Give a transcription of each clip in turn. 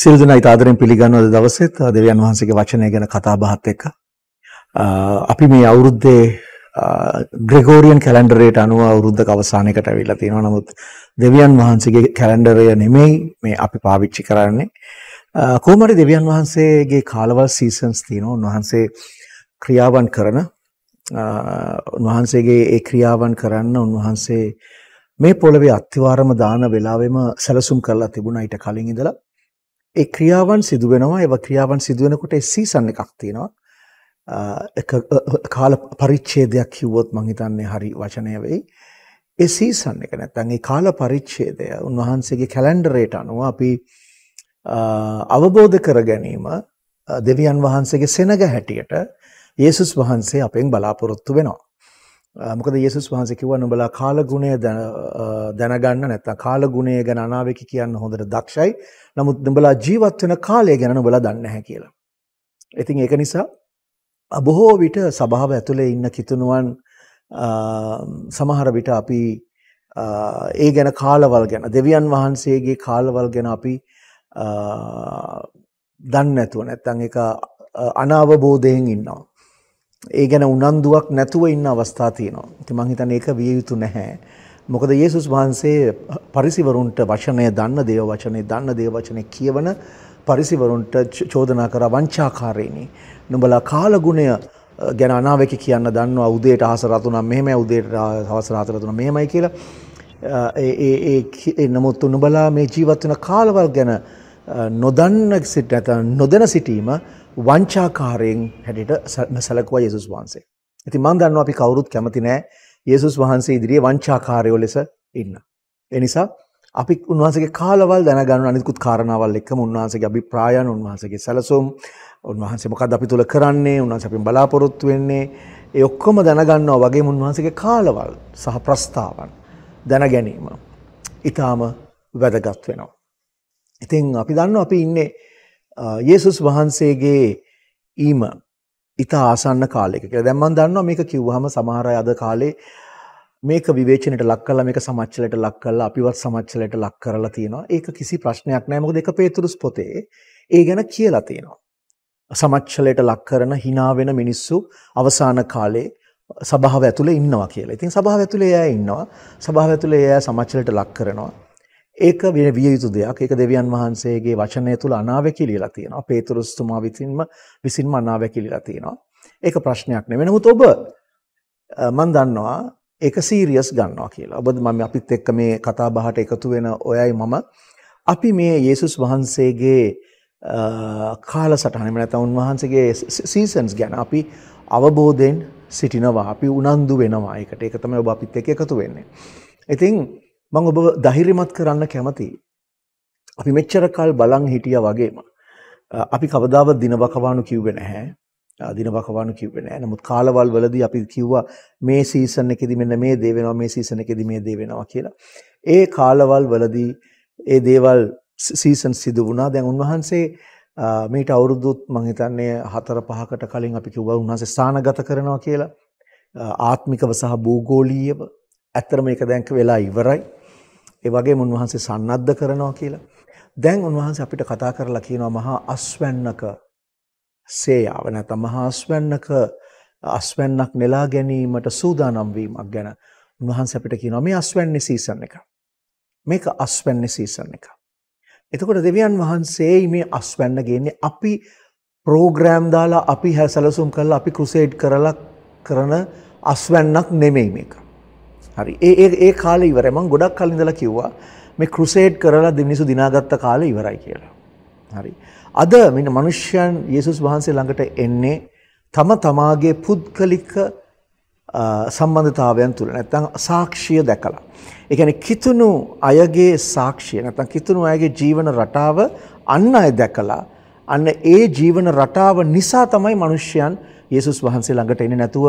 සියලු දෙනා ඉතාදරෙන් පිළිගන්නවද දවසෙත් දෙවියන් වහන්සේගේ වචනය ගැන කතා බහත් එක්ක අපි මේ අවුරුද්දේ ග්‍රෙගෝරියන් කැලෙන්ඩරයට අනුව අවුරුද්දක අවසානයකට ඇවිල්ලා තියෙනවා. නමුත් දෙවියන් වහන්සේගේ කැලෙන්ඩරය නෙමෙයි මේ අපි පාවිච්චි කරන්නේ. කොහොම හරි දෙවියන් වහන්සේගේ කාලවල් සීසන්ස් තියෙනවා. උන්වහන්සේ ක්‍රියාවන් කරන උන්වහන්සේගේ ඒ ක්‍රියාවන් කරන්න උන්වහන්සේ මේ පොළවේ අත්තිවාරම දාන වෙලාවෙම සැලසුම් කරලා තිබුණා ඊට කලින් ඉඳලා ඒ ක්‍රියාවන් සිදු වෙනවා ඒව ක්‍රියාවන් සිදු වෙනකොට ඒ සීසන් එකක් තියෙනවා එක කාල පරිච්ඡේදයක් කිව්වොත් මං හිතන්නේ හරි වචනය වෙයි ඒ සීසන් එක නැත්නම් ඒ කාල පරිච්ඡේදය උන්වහන්සේගේ කැලෙන්ඩරයට අනුව අපි අවබෝධ කර ගැනීම දෙවියන් වහන්සේගේ සෙනඟ හැටියට යේසුස් වහන්සේ අපෙන් බලාපොරොත්තු වෙනවා මොකද යේසුස් වහන්සේ කිව්වා නුඹලා කාල ගුණය දැනගන්න නැත්නම් කාල ගුණය ගැන අනාවේකී කියන්න හොඳට දක්ෂයි. නමුත් නුඹලා ජීවත් වෙන කාලය ගැන නුඹලා දන්නේ නැහැ කියලා. ඉතින් ඒක නිසා බොහෝ විට සභාව ඇතුලේ ඉන්න කිතුණුවන් සමහර විට අපි ඒ ගැන කාලවල් ගැන දෙවියන් වහන්සේගේ කාලවල් ගැන අපි දන්නේ නැතුව නැත්නම් ඒක අනාවබෝධයෙන් ඉන්නවා. ඒ ගැන උනන්දුවක් නැතුව ඉන්න අවස්ථා තියෙනවා. ඉතින් මං හිතන්නේ ඒක විය යුතු නැහැ. මොකද යේසුස් වහන්සේ පරිසිවරුන්ට වචනය දන්න දේව වචනේ දන්න දේව වචනේ කියවන පරිසිවරුන්ට චෝදනා කරා වංචාකාරේනි. නුඹලා කාලගුණය ගැන අනාවැකි කියන්න දන්නවා උදේට අහස රතුනම් මෙහෙමයි උදේට හවස රාත්‍ර රතුනම් මෙහෙමයි කියලා. ඒ ඒ නමුත් නුඹලා මේ ජීවත් වෙන කාලවල් ගැන නොදන්න සිට නැත්නම් නොදැන සිටීම වංචාකාරයෙන් හැටියට නොසලකුවා යේසුස් වහන්සේ. ඉතින් මම දන්නවා අපි කවුරුත් කැමති නෑ යේසුස් වහන්සේ ඉදිරියේ වංචාකාරයෝ ලෙස ඉන්න. ඒ නිසා අපි උන්වහන්සේගේ කාලවල් දැනගන්න අනිකුත් කාරණාවල් එක්කම උන්වහන්සේගේ අභිප්‍රායන් උන්වහන්සේගේ සැලසුම් උන්වහන්සේ මොකද අපි තුල කරන්නේ උන්වහන්සේ අපින් බලාපොරොත්තු වෙන්නේ ඒ ඔක්කොම දැනගන්නවා වගේම උන්වහන්සේගේ කාලවල් සහ ප්‍රස්තාවන් දැන ගැනීම ඊටාම වැදගත් වෙනවා. ඉතින් අපි දන්නවා අපි ඉන්නේ යේසුස් වහන්සේගේ ඊම ඉතා ආසන්න කාලෙක කියලා. දැන් මම දන්නවා මේක කිව්වහම සමහර අය අද කාලේ මේක විවේචනයට ලක් කරලා මේක සමච්චලයට ලක් කරලා අපිවත් සමච්චලයට ලක් කරලා තියෙනවා. ඒක කිසි ප්‍රශ්නයක් නෑ. මොකද එක පේතුරුස් පොතේ ඒ ගැන කියලා තියෙනවා. සමච්චලයට ලක් කරන hina වෙන මිනිස්සු අවසාන කාලේ සභාව ඇතුලේ ඉන්නවා කියලා. ඉතින් සභාව ඇතුලේ එයා ඉන්නවා. සභාව ඇතුලේ එයා සමච්චලයට ලක් කරනවා. ඒක විය යුතු දෙයක්. ඒක දෙවියන් වහන්සේගේ වචනය තුල අනාවැකිලිලා තියෙනවා. පේතුරුස්තුමා විසින්ම විසින්ම අනාවැකිලිලා තියෙනවා. ඒක ප්‍රශ්නයක් නෙවෙයි. නමුත් ඔබ මම දන්නවා ඒක සීරියස් ගන්නවා කියලා. ඔබ මම අපිත් එක්ක මේ කතා බහට එකතු වෙන ඔයයි මම අපි මේ යේසුස් වහන්සේගේ කාලසටහන එහෙම නැත්නම් උන්වහන්සේගේ සීසන්ස් ගැන අපි අවබෝධයෙන් සිටිනවා. අපි උනන්දු වෙනවා ඒකට. ඒක තමයි ඔබ අපිත් එක්ක එකතු වෙන්නේ. ඉතින් මං ඔබ දහිරිමත් කරන්න කැමති. අපි මෙච්චර කල් බලන් හිටියා වගේම අපි කවදාවත් දින බකවානු කිව්වේ නැහැ. දින බකවානු කිව්වේ නැහැ. නමුත් කාලවල් වලදී අපි කිව්වා මේ සීසන් එකේදී මෙන්න මේ දේ වෙනවා මේ සීසන් එකේදී මේ දේ වෙනවා කියලා. ඒ කාලවල් වලදී ඒ දේවල් සීසන් සිදු වුණා. දැන් උන්වහන්සේ මේට අවුරුද්දුත් මං හිතන්නේ හතර පහකට කලින් අපි කිව්වා උන්වහන්සේ ස්ථානගත කරනවා කියලා. ආත්මිකව සහ භූගෝලීයව ඇත්තටම ඒක දැන් වෙලා ඉවරයි. ඒ වගේම උන්වහන්සේ සන්නද්ධ කරනවා කියලා. දැන් උන්වහන්සේ අපිට කතා කරලා කියනවා මහා අස්වැන්නක සේයාව නැත්නම් මහා අස්වැන්නක අස්වැන්නක් නෙලා ගැනීමට සූදානම් වීමක් ගැන උන්වහන්සේ අපිට කියනවා මේ අස්වැන්නේ සීසන් එක. මේක අස්වැන්නේ සීසන් එක. එතකොට දෙවියන් වහන්සේ මේ අස්වැන්න ගේන්නේ අපි ප්‍රෝග්‍රෑම් දාලා අපි හැසලසුම් කරලා අපි ක්‍රුසේඩ් කරලා කරන අස්වැන්නක් නෙමෙයි මේක. හරි ඒ ඒ කාල ඉවරමං ගොඩක් කලින්දල කිව්වා මේ කෘසේට් කරලා දෙමිනිසු දිනාගත්ත කාල ඉවරයි කියලා. හරි. අද මෙන්න මනුෂ්‍යයන් යේසුස් වහන්සේ ළඟට එන්නේ තම තමාගේ පුද්ගලික සම්බන්ධතාවයන් තුළ නැත්තං සාක්ෂිය දැකලා. එකන කිතුුණු අයගේ සාක්ෂිය නැතන් කිතුුණු අයගේ ජීවන රටාව අන්න අය දැකලා අන්න ඒ ජීවන රටාව නිසා තමයි මනුෂ්‍යයන් යසුස් වහන්සේ ළඟට එන නැතුව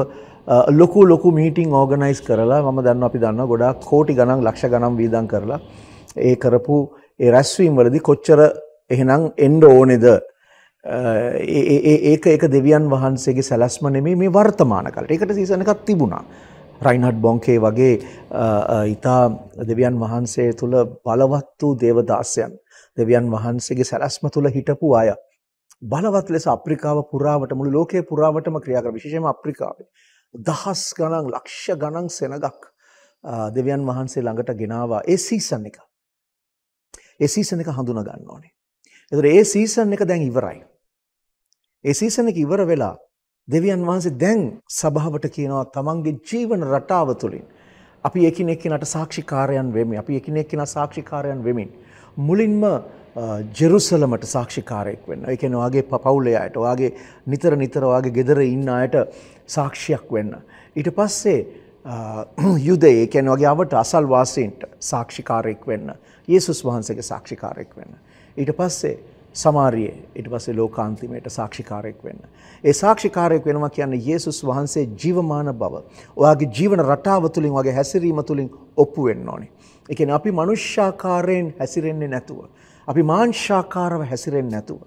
ලොකු ලොකු මීටිං ඕගනයිස් කරලා මම දන්න අපි දන්න ගොඩා කෝටි ගණන් ලක්ෂ ගණන් වීදන් කරලා ඒ කරපු ඒ රැස්වීම් වලදි කොච්චර එහෙනම් එන්ඩ ඕනෙද ඒක ඒක දෙවියන් වහන්සේගේ සැලස්ම නෙමේ මේ වර්තමාන කලට එකට සීසනකත් තිබුණා. රයින්හට් බොංකේ වගේ ඉතා දෙවියන් වහන්සේ තුළ බලවත් වූ දේවදාසයන් දෙවියන් වහන්සේගේ සැලස්ම තුළ හිටපු අය. බලවත් ලෙස අප්‍රිකාව පුරාවට මුළු ලෝකයේ පුරාවටම ක්‍රියා කර විශේෂයෙන්ම අප්‍රිකාවේ දහස් ගණන් ලක්ෂ ගණන් සෙනගක් දෙවියන් වහන්සේ ළඟට ගෙනවා ඒ සීසන් එක. ඒ සීසන් එක හඳුනා ගන්න ඕනේ. ඒතර ඒ සීසන් එක දැන් ඉවරයි. ඒ සීසන් එක ඉවර වෙලා දෙවියන් වහන්සේ දැන් සභාවට කියනවා තමන්ගේ ජීවන රටාව තුළින් අපි එකිනෙක කෙනාට සාක්ෂිකාරයන් වෙමි. අපි එකිනෙක කෙනා සාක්ෂිකාරයන් වෙමින් මුලින්ම ජෙරුසලමට සාක්ෂිකාරයෙක් වෙන්න එකන වගේ පවුලේ අයට වගේ නිතර නිතර වගේ ගෙදර ඉන්න අයට සාක්ෂියක් වෙන්න. ඊට පස්සේ යුදයේ කැන වගේ අවට අසල්වාසීන්ට සාක්ෂිකාරයෙක් වෙන්න ඒසුස් වහන්සේගේ සාක්ෂිකාරයෙක් වෙන්න. ඊට පස්සේ සමාරියේ ඉට පස්සේ ලෝකාන්තිමයට සාක්ෂිකාරයෙක් වෙන්න. ඒ සාක්ෂිකාරයෙක් වෙනවා කියන්න ඒසුස් වහන්සේ ජීවමාන බව. ඔයාගේ ජීවන රටාව තුළින් වගේ හැසිරීම තුළින් ඔප්පු වෙන්න ඕනේ. එකන අපි මනුෂ්‍යාකාරයෙන් හැසිරෙන්නේ නැතුව. අපි මාංශාකාරව හැසිරෙන්නේ නැතුව.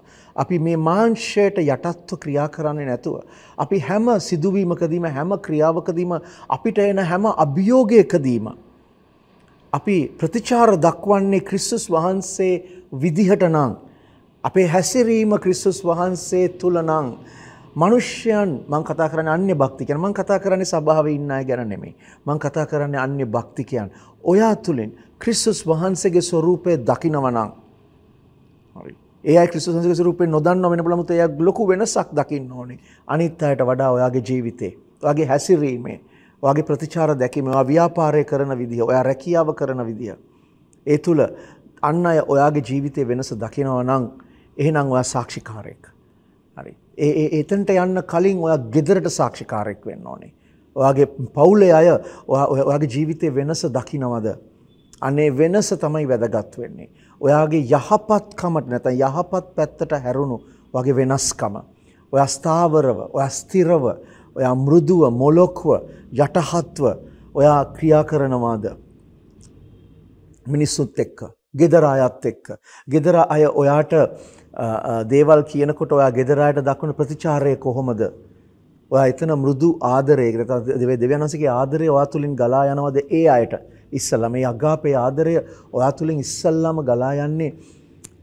අපි මේ මාංශයට යටත්ව ක්‍රියා කරන්නේ නැතුව. අපි හැම සිදුවීමකදීම හැම ක්‍රියාවකදීම අපිට එන හැම අභියෝගයකදීම. අපි ප්‍රතිචාර දක්වන්නේ ක්‍රිස්සුස් වහන්සේ විදිහට නං. අපේ හැසිරීම ක්‍රිස්සුස් වහන්සේ තුළ නං. මනුෂ්‍යයන් මං කතා කරන්න අන්‍ය භක්තිකයන් මං කතා කරන්නේ සභාව ඉන්න අය ගැන නෙමෙයි. මං කතා කරන්නේ අන්‍ය භක්තිකයන්. ඔයා තුලින් ක්‍රිස්සුස් වහන්සේගේ ස්වරූපය දකිනවනම් ඒ ක්‍රිස්තු සංසක රූපේ නොදන්න වෙන බලමුත් එයා ලොකු වෙනසක් දකින්න ඕනේ. අනිත් අයට වඩා ඔයාගේ ජීවිතේ, ඔයාගේ හැසිරීමේ, ඔයාගේ ප්‍රතිචාර දැකීම, ඔයා ව්‍යාපාරය කරන විදිහ, ඔයා රැකියාව කරන විදිහ. ඒ තුල අන් අය ඔයාගේ ජීවිතේ වෙනස දකිනවා නම් එහෙනම් ඔයා සාක්ෂිකාරයෙක්. හරි. ඒ ඒ එතනට යන්න කලින් ඔයා ගෙදරට සාක්ෂිකාරයෙක් වෙන්න ඕනේ. ඔයාගේ පවුලේ අය ඔයාගේ ජීවිතේ වෙනස දකිනවද? අනේ වෙනස තමයි වැදගත් වෙන්නේ. ඔයාගේ යහපත්කමට නැතන් යහපත් පැත්තට හැරුණු වගේ වෙනස්කම. ඔය අස්ථාවරව ඔය අස්තිරව ඔය මෘදුව මොලොක්ව යටහත්ව ඔයා ක්‍රියා කරනවාද. මිනිස්සුත් එක්ක. ගෙදර අයත් එක්ක. ගෙදර අය ඔයාට දේවල් කියනකොට ඔයා ගෙදරායට දක්වන ප්‍රතිචාරය කොහොමද. ඔයා එතන මුරුදු ආදරේ දෙවයන් වන්සගේ ආදරය වා තුළින් ගලා යනවද ඒ අයට ඉස්සල්ලා මේ අගාපේ ආදරය ඔයා තුලින් ඉස්සල්ලාම ගලා යන්නේ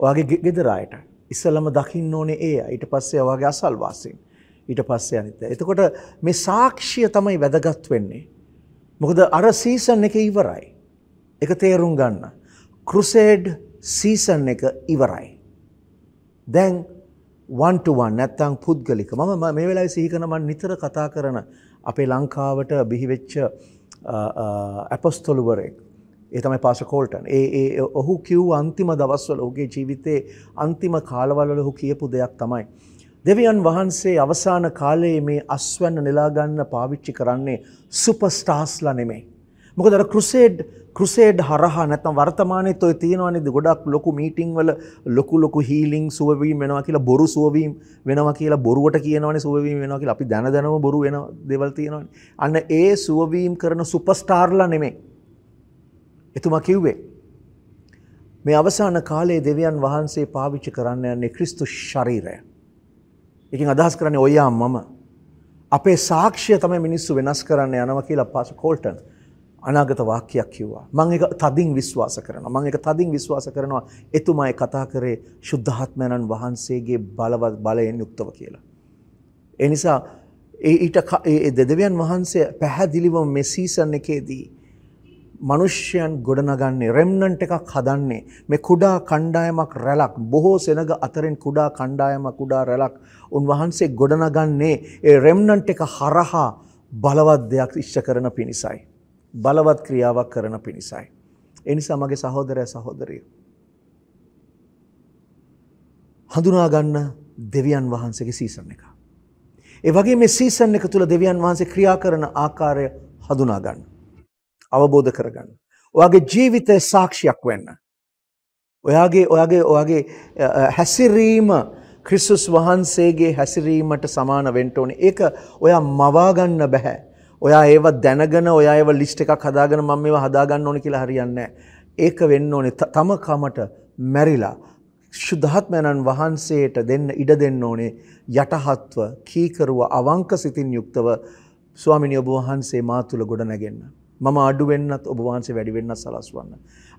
ඔයාගේ ගෙදර අයට. ඉස්සල්ලාම දකින්න ඕනේ ඒ ඊට පස්සේ ඔයාගේ අසල්වාසීන්. ඊට පස්සේ අනිත් එතකොට මේ සාක්ෂිය තමයි වැදගත් වෙන්නේ. මොකද අර සීසන් එක ඉවරයි. එක තේරුම් ගන්න. ක්‍රුසේඩ් සීසන් එක ඉවරයි. දැන් වන්ටුවන් නැත්තං පුද්ගලික මම මේ වෙලා සිහිකනමන් නිතර කතා කරන අපේ ලංකාවට බිහිවෙච්ච ඇපස්තොලුවරෙක් ඒතමයි පාසකෝල්ටන් ඒ ඔහු කිව් අන්තිම දවස්වල ඔහුගේ ජීවිතයේ අන්තිම කාලවලල ඔහු කියපු දෙයක් තමයි. දෙවියන් වහන්සේ අවසාන කාලයේ මේ අස්වැන්න නෙලාගන්න පාවිච්චි කරන්නේ සුපස්ටාස්ල නෙමෙයි. මොකද අර ක්‍රුසේඩ් ක්‍රුසේඩ් හරහා නැත්නම් වර්තමානයේ toy තියෙනවනේ ගොඩක් ලොකු මීටින් වල ලොකු ලොකු හීලින් සුවවීම වෙනවා කියලා බොරු සුවවීම වෙනවා කියලා බොරුවට කියනවනේ සුවවීම වෙනවා කියලා අපි දැන දැනම බොරු වෙන දේවල් තියෙනවනේ අන්න ඒ සුවවීම කරන සුපර්ස්ටාර්ලා නෙමෙයි එතුමා කිව්වේ මේ අවසාන කාලයේ දෙවියන් වහන්සේ පාවිච්චි කරන්න යන්නේ ක්‍රිස්තු ශරීරය එකකින් අදහස් කරන්නේ ඔයා මම අපේ සාක්ෂ්‍ය තමයි මිනිස්සු වෙනස් කරන්න යනවා කියලා පාස කෝල්ටන් අනාගත වාක්‍යයක් කිව්වා. මම ඒක තදින් විශ්වාස කරනවා. මම ඒක තදින් විශ්වාස කරනවා එතුමායි කතා කරේ සුද්ධාත්මයන්න් වහන්සේගේ බලවත් බලයෙන් යුක්තව කියලා. ඒ නිසා ඊට ඒ දෙදවියන් වහන්සේ පැහැදිලිවම මේ සීසන් එකේදී මිනිස්යන් ගොඩනගන්නේ රෙම්නන්ට් එකක් හදන්නේ මේ කුඩා කණ්ඩායමක් රැලක් බොහෝ සෙනග අතරින් කුඩා කණ්ඩායමක් කුඩා රැලක් උන්වහන්සේ ගොඩනගන්නේ ඒ රෙම්නන්ට් එක හරහා බලවත් දෙයක් ඉෂ්ට කරන පිණිසයි බලවත් ක්‍රියාවක් කරන පිණිසයි. එනිසා මගේ සහෝදරය සහෝදරය. හඳුනාගන්න දෙවියන් වහන්සේගේ සීසන් එක. ඒ වගේ මේ සීසන් එක තුළ දෙවියන් වහන්සේ ක්‍රියා කරන ආකාරය හඳුනාගන්න. අවබෝධ කරගන්න. ඔයාගේ ජීවිතය සාක්ෂියක් වෙන්න. ඔයාගේ ඔයාගේ ඔයාගේ හැසිරීම ක්‍රිස්සුස් වහන්සේගේ හැසිරීමට සමාන වෙන්ටඕන ඒක ඔයා මවාගන්න බැහැ. ඔයා ඒව දැනගෙන ඔයා ඒව ලිස්ට් එකක් හදාගෙන මම මේව හදාගන්න ඕනේ කියලා හරියන්නේ නැහැ. ඒක වෙන්න ඕනේ තම කමට මැරිලා ශුද්ධාත්මයන්න් වහන්සේට දෙන්න ඉඩ දෙන්න ඕනේ යටහත්ව කීකරුව අවංක සිතින් යුක්තව ස්වාමිනිය ඔබ වහන්සේ මා තුල ගොඩ නැගෙන්න. මම අඩු වෙන්නත් ඔබ වහන්සේ වැඩි වෙන්නත් සලස්වන්න.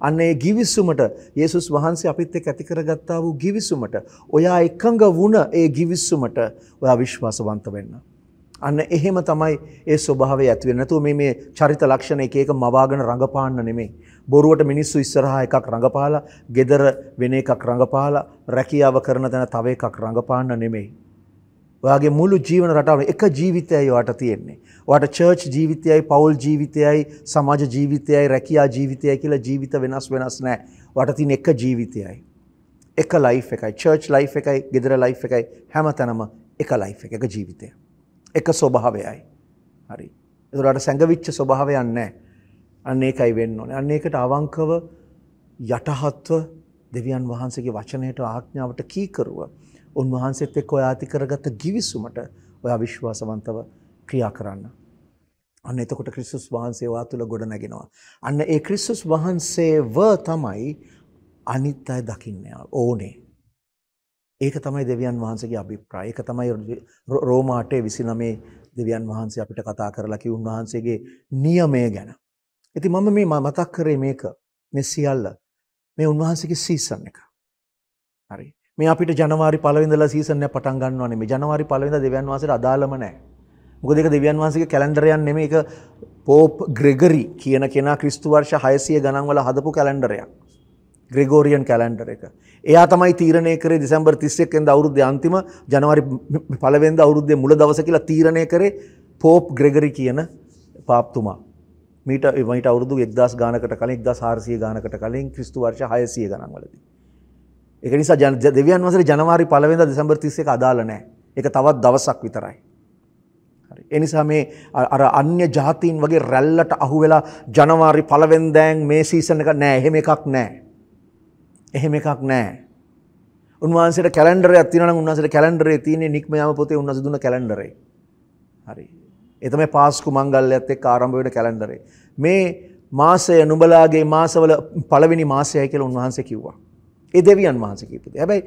අන්න ඒ givisුමට යේසුස් වහන්සේ අපිත් එක්ක ඇති කරගත්තා වූ givisුමට ඔයා එකඟ වුණ ඒ givisුමට ඔයා විශ්වාසවන්ත වෙන්න. අන්න එහෙම තමයි ඒ ස්වභාවය ඇති වෙන්නේ. නැතුව මේ මේ චරිත ලක්ෂණ එක එක මවාගෙන රඟපාන්න නෙමෙයි. බොරුවට මිනිස්සු ඉස්සරහා එකක් රඟපාලා, gedara වෙන එකක් රඟපාලා, රැකියාව කරන තැන තව එකක් රඟපාන්න නෙමෙයි. ඔයාගේ මුළු ජීවන රටාව එක ජීවිතයයි ඔයාට තියෙන්නේ. ඔයාට චර්ච් ජීවිතයයි, පවුල් ජීවිතයයි, සමාජ ජීවිතයයි, රැකියා ජීවිතයයි කියලා ජීවිත වෙනස් වෙනස් නෑ. ඔයාට තියෙන එක ජීවිතයයි. එක ලයිෆ් එකයි, චර්ච් ලයිෆ් එකයි, ගෙදර ලයිෆ් එකයි, හැමතැනම එක ලයිෆ් එක, එක ජීවිතයයි. එක ස්වභාවයයි. හරි. එතුරට සැඟවිච්ච ස්වභාවයන් නෑ. අන්න ඒකයි වෙන්න ඕනේ. අන්න ඒකට අවංකව යටහත්ව දෙවියන් වහන්සේගේ වචනයට ආඥාවට කීකරුව උන්වහන්සේත් එක්ක ඔයා ඇති කරගත්ත givisුමට ඔයා විශ්වාසවන්තව ක්‍රියා කරන්න. අන්න එතකොට ක්‍රිස්තුස් වහන්සේ ඔයා තුල ගොඩ නැගෙනවා. අන්න ඒ ක්‍රිස්තුස් වහන්සේව තමයි අනිත් අය දකින්න ඕනේ. ඒක තමයි දෙවියන් වහන්සේගේ අභිප්‍රාය. ඒක තමයි රෝමා 8:29 දෙවියන් වහන්සේ අපිට කතා කරලා කිව් උන්වහන්සේගේ නියමය ගැන. ඉතින් මම මේ මතක් කරේ මේක. මේ සියල්ල මේ උන්වහන්සේගේ සීසන් එක. හරි. මේ අපිට ජනවාරි 1 වෙනිදා සීසන් එක පටන් ගන්නවනේ. මේ ජනවාරි 1 වෙනිදා දෙවියන් වහන්සේට අදාළම නැහැ. මොකද ඒක දෙවියන් වහන්සේගේ කැලෙන්ඩරයක් නෙමෙයි ඒක පෝප් ග්‍රෙගරි කියන කෙනා ක්‍රිස්තු වර්ෂ 600 ගණන් වල හදපු කැලෙන්ඩරයක්. ග්‍රෙගෝරියන් කැලෙන්ඩර් එක. එයා තමයි තීරණය කරේ දෙසැම්බර් 31 වෙනිදා අවුරුද්දේ අන්තිම ජනවාරි 1 වෙනිදා අවුරුද්දේ මුල දවස කියලා තීරණය කරේ පෝප් ග්‍රෙගරි කියන පාප්තුමා. මීට මීට අවුරුදු 1000 ගානකට කලින් 1400 ගානකට කලින් ක්‍රිස්තු වර්ෂ 600 ගණන් වලදී. ඒක නිසා දෙවියන් වහන්සේ ජනවාරි 1 වෙනිදා දෙසැම්බර් 31 අදාළ නැහැ. ඒක තවත් දවසක් විතරයි. එනිසා මේ අර අන්‍ය ජාතීන් වගේ රැල්ලට අහුවෙලා ජනවාරි පළවෙනිදෑන් මේ සීසන් එක නෑ එහෙම එකක් නෑ. එහෙම එකක් නෑ. උන්වහන්සේට කැලෙන්ඩරයක් තියෙනවා නම් උන්වහන්සේට කැලෙන්ඩරේ තියෙන්නේ නික්ම යාම පොතේ උන්වහන්සේ දුන්න කැලෙන්ඩරේ. හරි. ඒ තමයි පාස්කු මංගල්‍යයත් එක්ක ආරම්භ වෙන කැලෙන්ඩරේ. මේ මාසය නුඹලාගේ මාසවල පළවෙනි මාසයයි කියලා උන්වහන්සේ කිව්වා. ඒ දෙවියන් වහන්සේ කියපු දේ. හැබැයි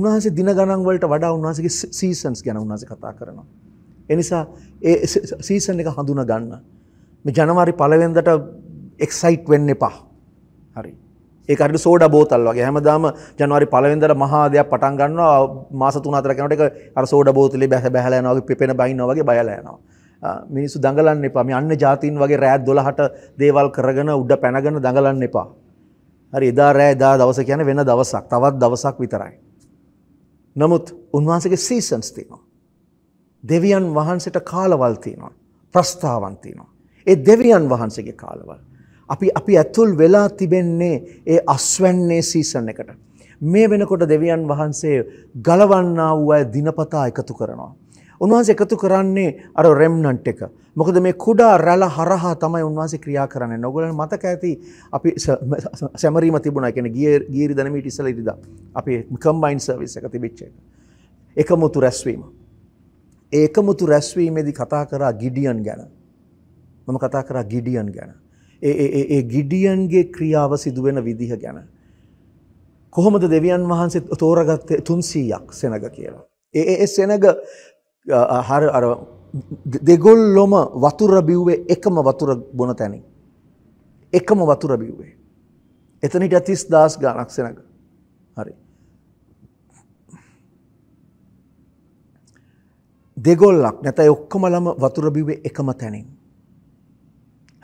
උන්වහන්සේ දින ගණන් වලට වඩා උන්වහන්සේගේ සීසන්ස් ගැන උන්වහන්සේ කතා කරනවා. ඒ නිසා ඒ සීසන් එක හඳුනා ගන්න. මේ ජනවාරි පළවෙනිදාට එක්සයිට් වෙන්න එපා. හරි. ඒකට සෝඩ බෝතල් වගේ හැමදාම ජනවාරි පළවෙනිදට මහා දෙයක් පටන් ගන්නවා මාස 3-4 කෙනකොට ඒක අර සෝඩ බෝතලේ බැස බැහැලා යනවා වගේ පෙපෙන බයින්නවා වගේ බයලා යනවා. මිනිස්සු දඟලන්න එපා. මේ අන්න જાතින් වගේ රෑ 12ට දේවල් කරගෙන උඩ පැනගෙන දඟලන්න එපා. හරි එදා රෑ එදා දවස කියන්නේ වෙන දවසක්. තවත් දවසක් විතරයි. නමුත් උන්වහන්සේගේ සීසන්ස් තියෙනවා. දෙවියන් වහන්සේට කාලවල් තියෙනවා. ප්‍රස්තාවන් තියෙනවා. ඒ දෙවියන් වහන්සේගේ කාලවල්. අපි අපි ඇතුල් වෙලා තිබෙන්නේ ඒ අස්වැන්නේ සීසන් එකට. මේ වෙනකොට දෙවියන් වහන්සේ ගලවන්නා වූ අය දිනපතා එකතු කරනවා. උන්වහන්සේ එකතු කරන්නේ අර රෙම්නන්ට් එක. මොකද මේ කුඩා රැළ හරහා තමයි උන්වහන්සේ ක්‍රියා කරන්නේ. ඔයගොල්ලන් මතක ඇති අපි සැමරීම තිබුණා. කියන්නේ ගියේ ගීරි දනමීට ඉස්සලා ඉරිදා. අපි කම්බයින් සර්විස් එක තිබිච්ච එක. එකමුතු රැස්වීම. ඒ එකමුතු රැස්වීමේදී කතා කරා ගිඩියන් ගැන. මම කතා කරා ගිඩියන් ගැන. ඒ ගිඩියන්ගේ ක්‍රියාව සිදුවෙන විදිහ ගැන. කොහොමද දෙවියන් වහන්සේ තෝරගත්තේ තුන්සීයක් සෙනග කියලා. ඒ සෙනග හර අර දෙගොල්ලොම වතුර බිව්වේ එකම වතුර බොන තැනින්. එකම වතුර බිව්වේ. එතනට තිස් දස් ගානක් සෙනග. හරි. දෙගොල්ලක් නැතයි ඔක්කොමලම වතුර බිවේ එකම තැනින්.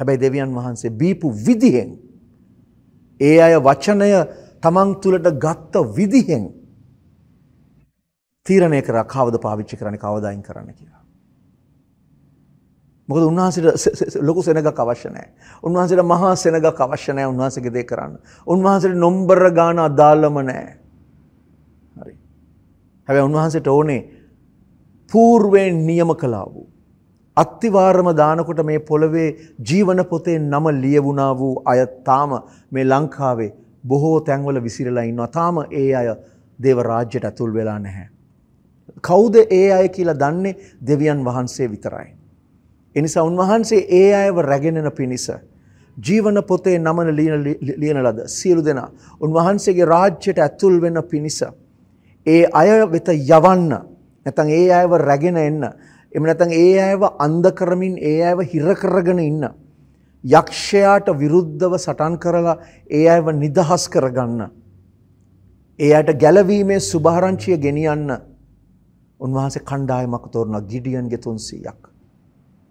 හැබැයි දෙවියන් වහන්සේ බීපු විදිහෙන් ඒ අය වචනය තමන් තුළට ගත්ත විදිහෙන් තීරණය කරා කවද පාවිච්චි කරන්නේ කවදායින් කරන්න කියලා. මොකද උන්වහන්සේට ලොකු සෙනඟක් අවශ්‍ය නැහැ. උන්වහන්සේට මහා සෙනඟක් අවශ්‍ය නැහැ උන්වහන්සේගේ දේ කරන්න. උන්වහන්සේට නොම්බර ගාන අදාළම නැහැ. හරි. හැබැයි උන්වහන්සේට ඕනේ పూర్වයෙන් නියම කළා වූ අත්තිවාරම දානකොට මේ පොළවේ ජීවන පොතේ නම ලියවුණා වූ අය තාම මේ ලංකාවේ බොහෝ තැන්වල විසිරලා ඉන්නවා. තාම ඒ අය දේව රාජ්‍යයට ඇතුල් වෙලා නැහැ. කවුද ඒ අය කියලා දන්නේ දෙවියන් වහන්සේ විතරයි. එනිසා උන්වහන්සේ ඒ අයව රැගෙනෙන පිණිස ජීවන පොතේ නම ලියන ලද සියලු දෙනා උන්වහන්සේගේ රාජ්‍යයට ඇතුල් වෙන පිණිස ඒ අය වෙත යවන්න නැත්නම් ඒ අයව රැගෙන එන්න එම නැතන් ඒ අයව අන්ද කරමින් ඒ අයව හිර කරගෙන ඉන්න. යක්ෂයාට විරුද්ධව සටන් කරලා ඒ අයව නිදහස් කරගන්න. ඒ අයට ගැලවීමේ සුභාරංචිය ගෙනියන්න. උන්වහන්සේ කණ්ඩායමක් තෝරනවා ගිඩියන්ගේ 300ක්.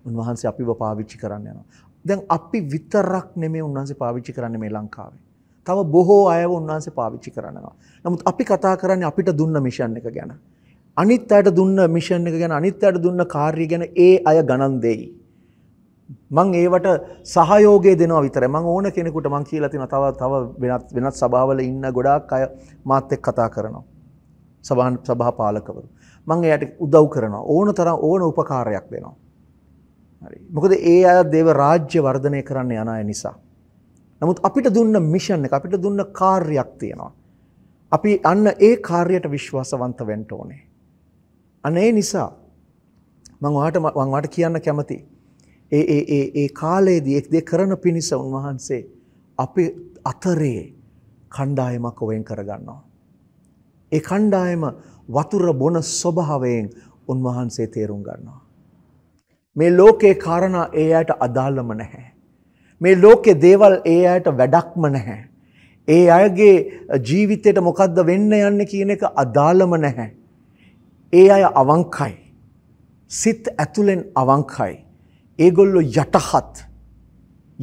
උන්වහන්සේ අපිව පාවිච්චි කරන්න යනවා. දැන් අපි විතරක් නෙමෙයි උන්වහන්සේ පාවිච්චි කරන්නේ මේ ලංකාවේ. තව බොහෝ අයව උන්වහන්සේ පාවිච්චි කරනවා. නමුත් අපි කතා කරන්නේ අපිට දුන්න මිෂන් එක ගැන. අනිත් අයට දුන්න මිෂන් එක ගැන අනිත් අයට දුන්න කාර්ය ගැන ඒ අය ගණන් දෙයි. මං ඒවට සහයෝගය දෙනවා විතරයි. මං ඕන කෙනෙකුට මං කියලා තියෙනවා තව තව වෙනත් වෙනත් සභාවල ඉන්න ගොඩාක් අය මාත් එක්ක කතා කරනවා. සභා සභා පාලකවරු. මං එයාට උදව් කරනවා. ඕන තරම් ඕන උපකාරයක් දෙනවා. හරි. මොකද ඒ අය දේව රාජ්‍ය වර්ධනය කරන්න යන අය නිසා. නමුත් අපිට දුන්න මිෂන් එක අපිට දුන්න කාර්යයක් තියෙනවා. අපි අන්න ඒ කාර්යයට විශ්වාසවන්ත වෙන්න ඕනේ. අනේ නිසා මං ඔයාට මං ඔයාට කියන්න කැමති ඒ ඒ ඒ ඒ කාලයේදී එක් දෙයක් කරන පිණිස උන්වහන්සේ අපි අතරේ කණ්ඩායමක් වෙන් කරගන්නවා. ඒ කණ්ඩායම වතුර බොන ස්වභාවයෙන් උන්වහන්සේ තේරුම් ගන්නවා. මේ ලෝකේ කාරණා ඒ අයට අදාළම නැහැ. මේ ලෝකේ දේවල් ඒ අයට වැඩක්ම නැහැ. ඒ අයගේ ජීවිතයට මොකද්ද වෙන්න යන්නේ කියන එක අදාළම නැහැ. ඒ අය අවංකයි. සිත් ඇතුළෙන් අවංකයි. ඒගොල්ලෝ යටහත්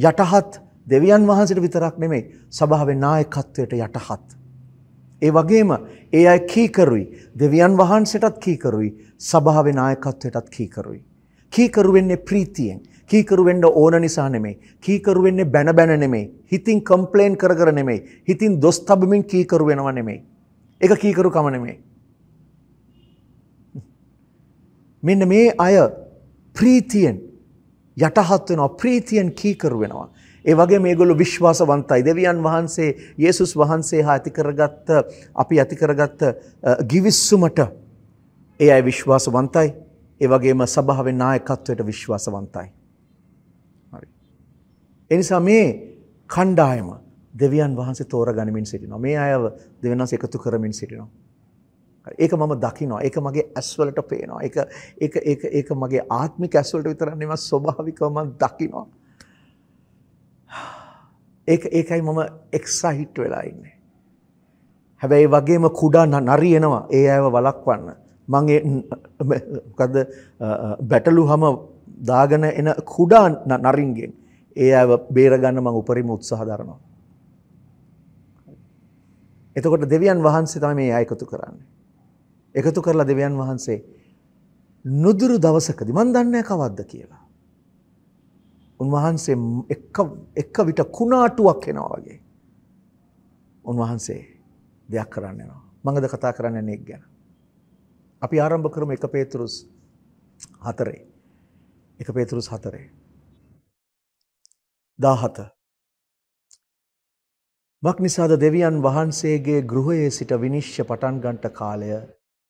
යටහත් දෙවියන් වහන්සට විතරක් නෙමෙයි සභාවේ නායකත්වයට යටහත්. ඒ වගේම ඒ අය කීකරුයි දෙවියන් වහන්සටත් කීකරුයි සභාවේ නායකත්වයටත් කීකරුයි. කීකරුවෙන්නේ ප්‍රීතියෙන් කීකරුවෙන්ඩ ඕන නිසා නෙමේ කීකරුවෙන්නේ බැන බැන නෙමේ හිතින් කම්පලේන් කර නෙමේ හිතින් දොස් තබමින් කීකරුවෙනව නෙමේ. එක කීකරු කම නෙමේ. මෙන්න මේ අය ප්‍රීතියෙන් යටහත් වෙනවා ප්‍රීතියෙන් කීකරු වෙනවා. ඒ වගේ මේගොල්ලෝ විශ්වාසවන්තයි. දෙවියන් වහන්සේ යේසුස් වහන්සේ හා ඇති කරගත්ත අපි ඇති කරගත්ත givissuමට ඒ අය විශ්වාසවන්තයි. ඒ වගේම සභාවේ නායකත්වයට විශ්වාසවන්තයි. හරි. ඒ නිසා මේ කණ්ඩායම දෙවියන් වහන්සේ තෝරගනිමින් සිටිනවා. මේ අයව දෙවියන් වහන්සේ එකතු කරමින් සිටිනවා. ඒක මම දකිනවා. ඒක මගේ ඇස්වලට පේනවා. ඒක ඒක ඒක ඒක මගේ ආත්මික ඇස්වලට විතරක් නෙවෙයි ස්වභාවිකව මම දකිනවා. ඒක ඒකයි මම එක්සයිට් වෙලා ඉන්නේ. හැබැයි වගේම කුඩා නරියනවා. ඒ අයව වළක්වන්න. මම මොකද බැටළුවම දාගෙන එන කුඩා නරින්ගෙන් ඒ අයව බේරගන්න මම උපරිම උත්සාහ දරනවා. එතකොට දෙවියන් වහන්සේ තමයි මේ අය එකතු කරන්නේ. එකතු කරලා දෙවියන් වහන්සේ නුදුරු දවසකදි මන් දන්නේ කවද්ද කියලා. උන්වහන්සේ එක්ක විට කුණාටුවක් එනවා වගේ. උන්වහන්සේ දෙයක් කරන්නවා. මඟද කතා කරන්න නෙක් ගැන. අපි ආරම්භ කරම එක පේතුරුස් හතරේ. එක පේතුරුස් හතරේ. දාහත. මක් නිසාද දෙවියන් වහන්සේගේ ගෘහයේ සිට විනිශ්්‍ය පටන් ගන්ට කාලය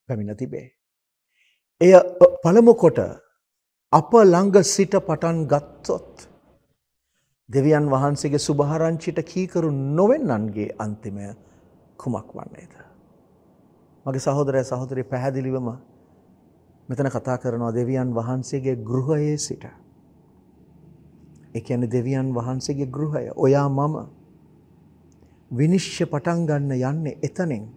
පැමිණ තිබේ. එය පළමුකොට අප ළඟ සිට පටන් ගත්තොත්. දෙවියන් වහන්සේගේ සුභහරංචිට කීකරු නොවෙන්නන්ගේ අන්තිමය කුමක් වන්නේද. මගේ සහෝදරය සහෝදරය පැහැදිලිවම මෙතන කතා කරනවා දෙවියන් වහන්සේගේ ගෘහයේ සිට. එක ඇන දෙවියන් වහන්සේගේ ගෘහය ඔයා මම විනිශ්්‍ය පටන් ගන්න යන්නේ එතනින්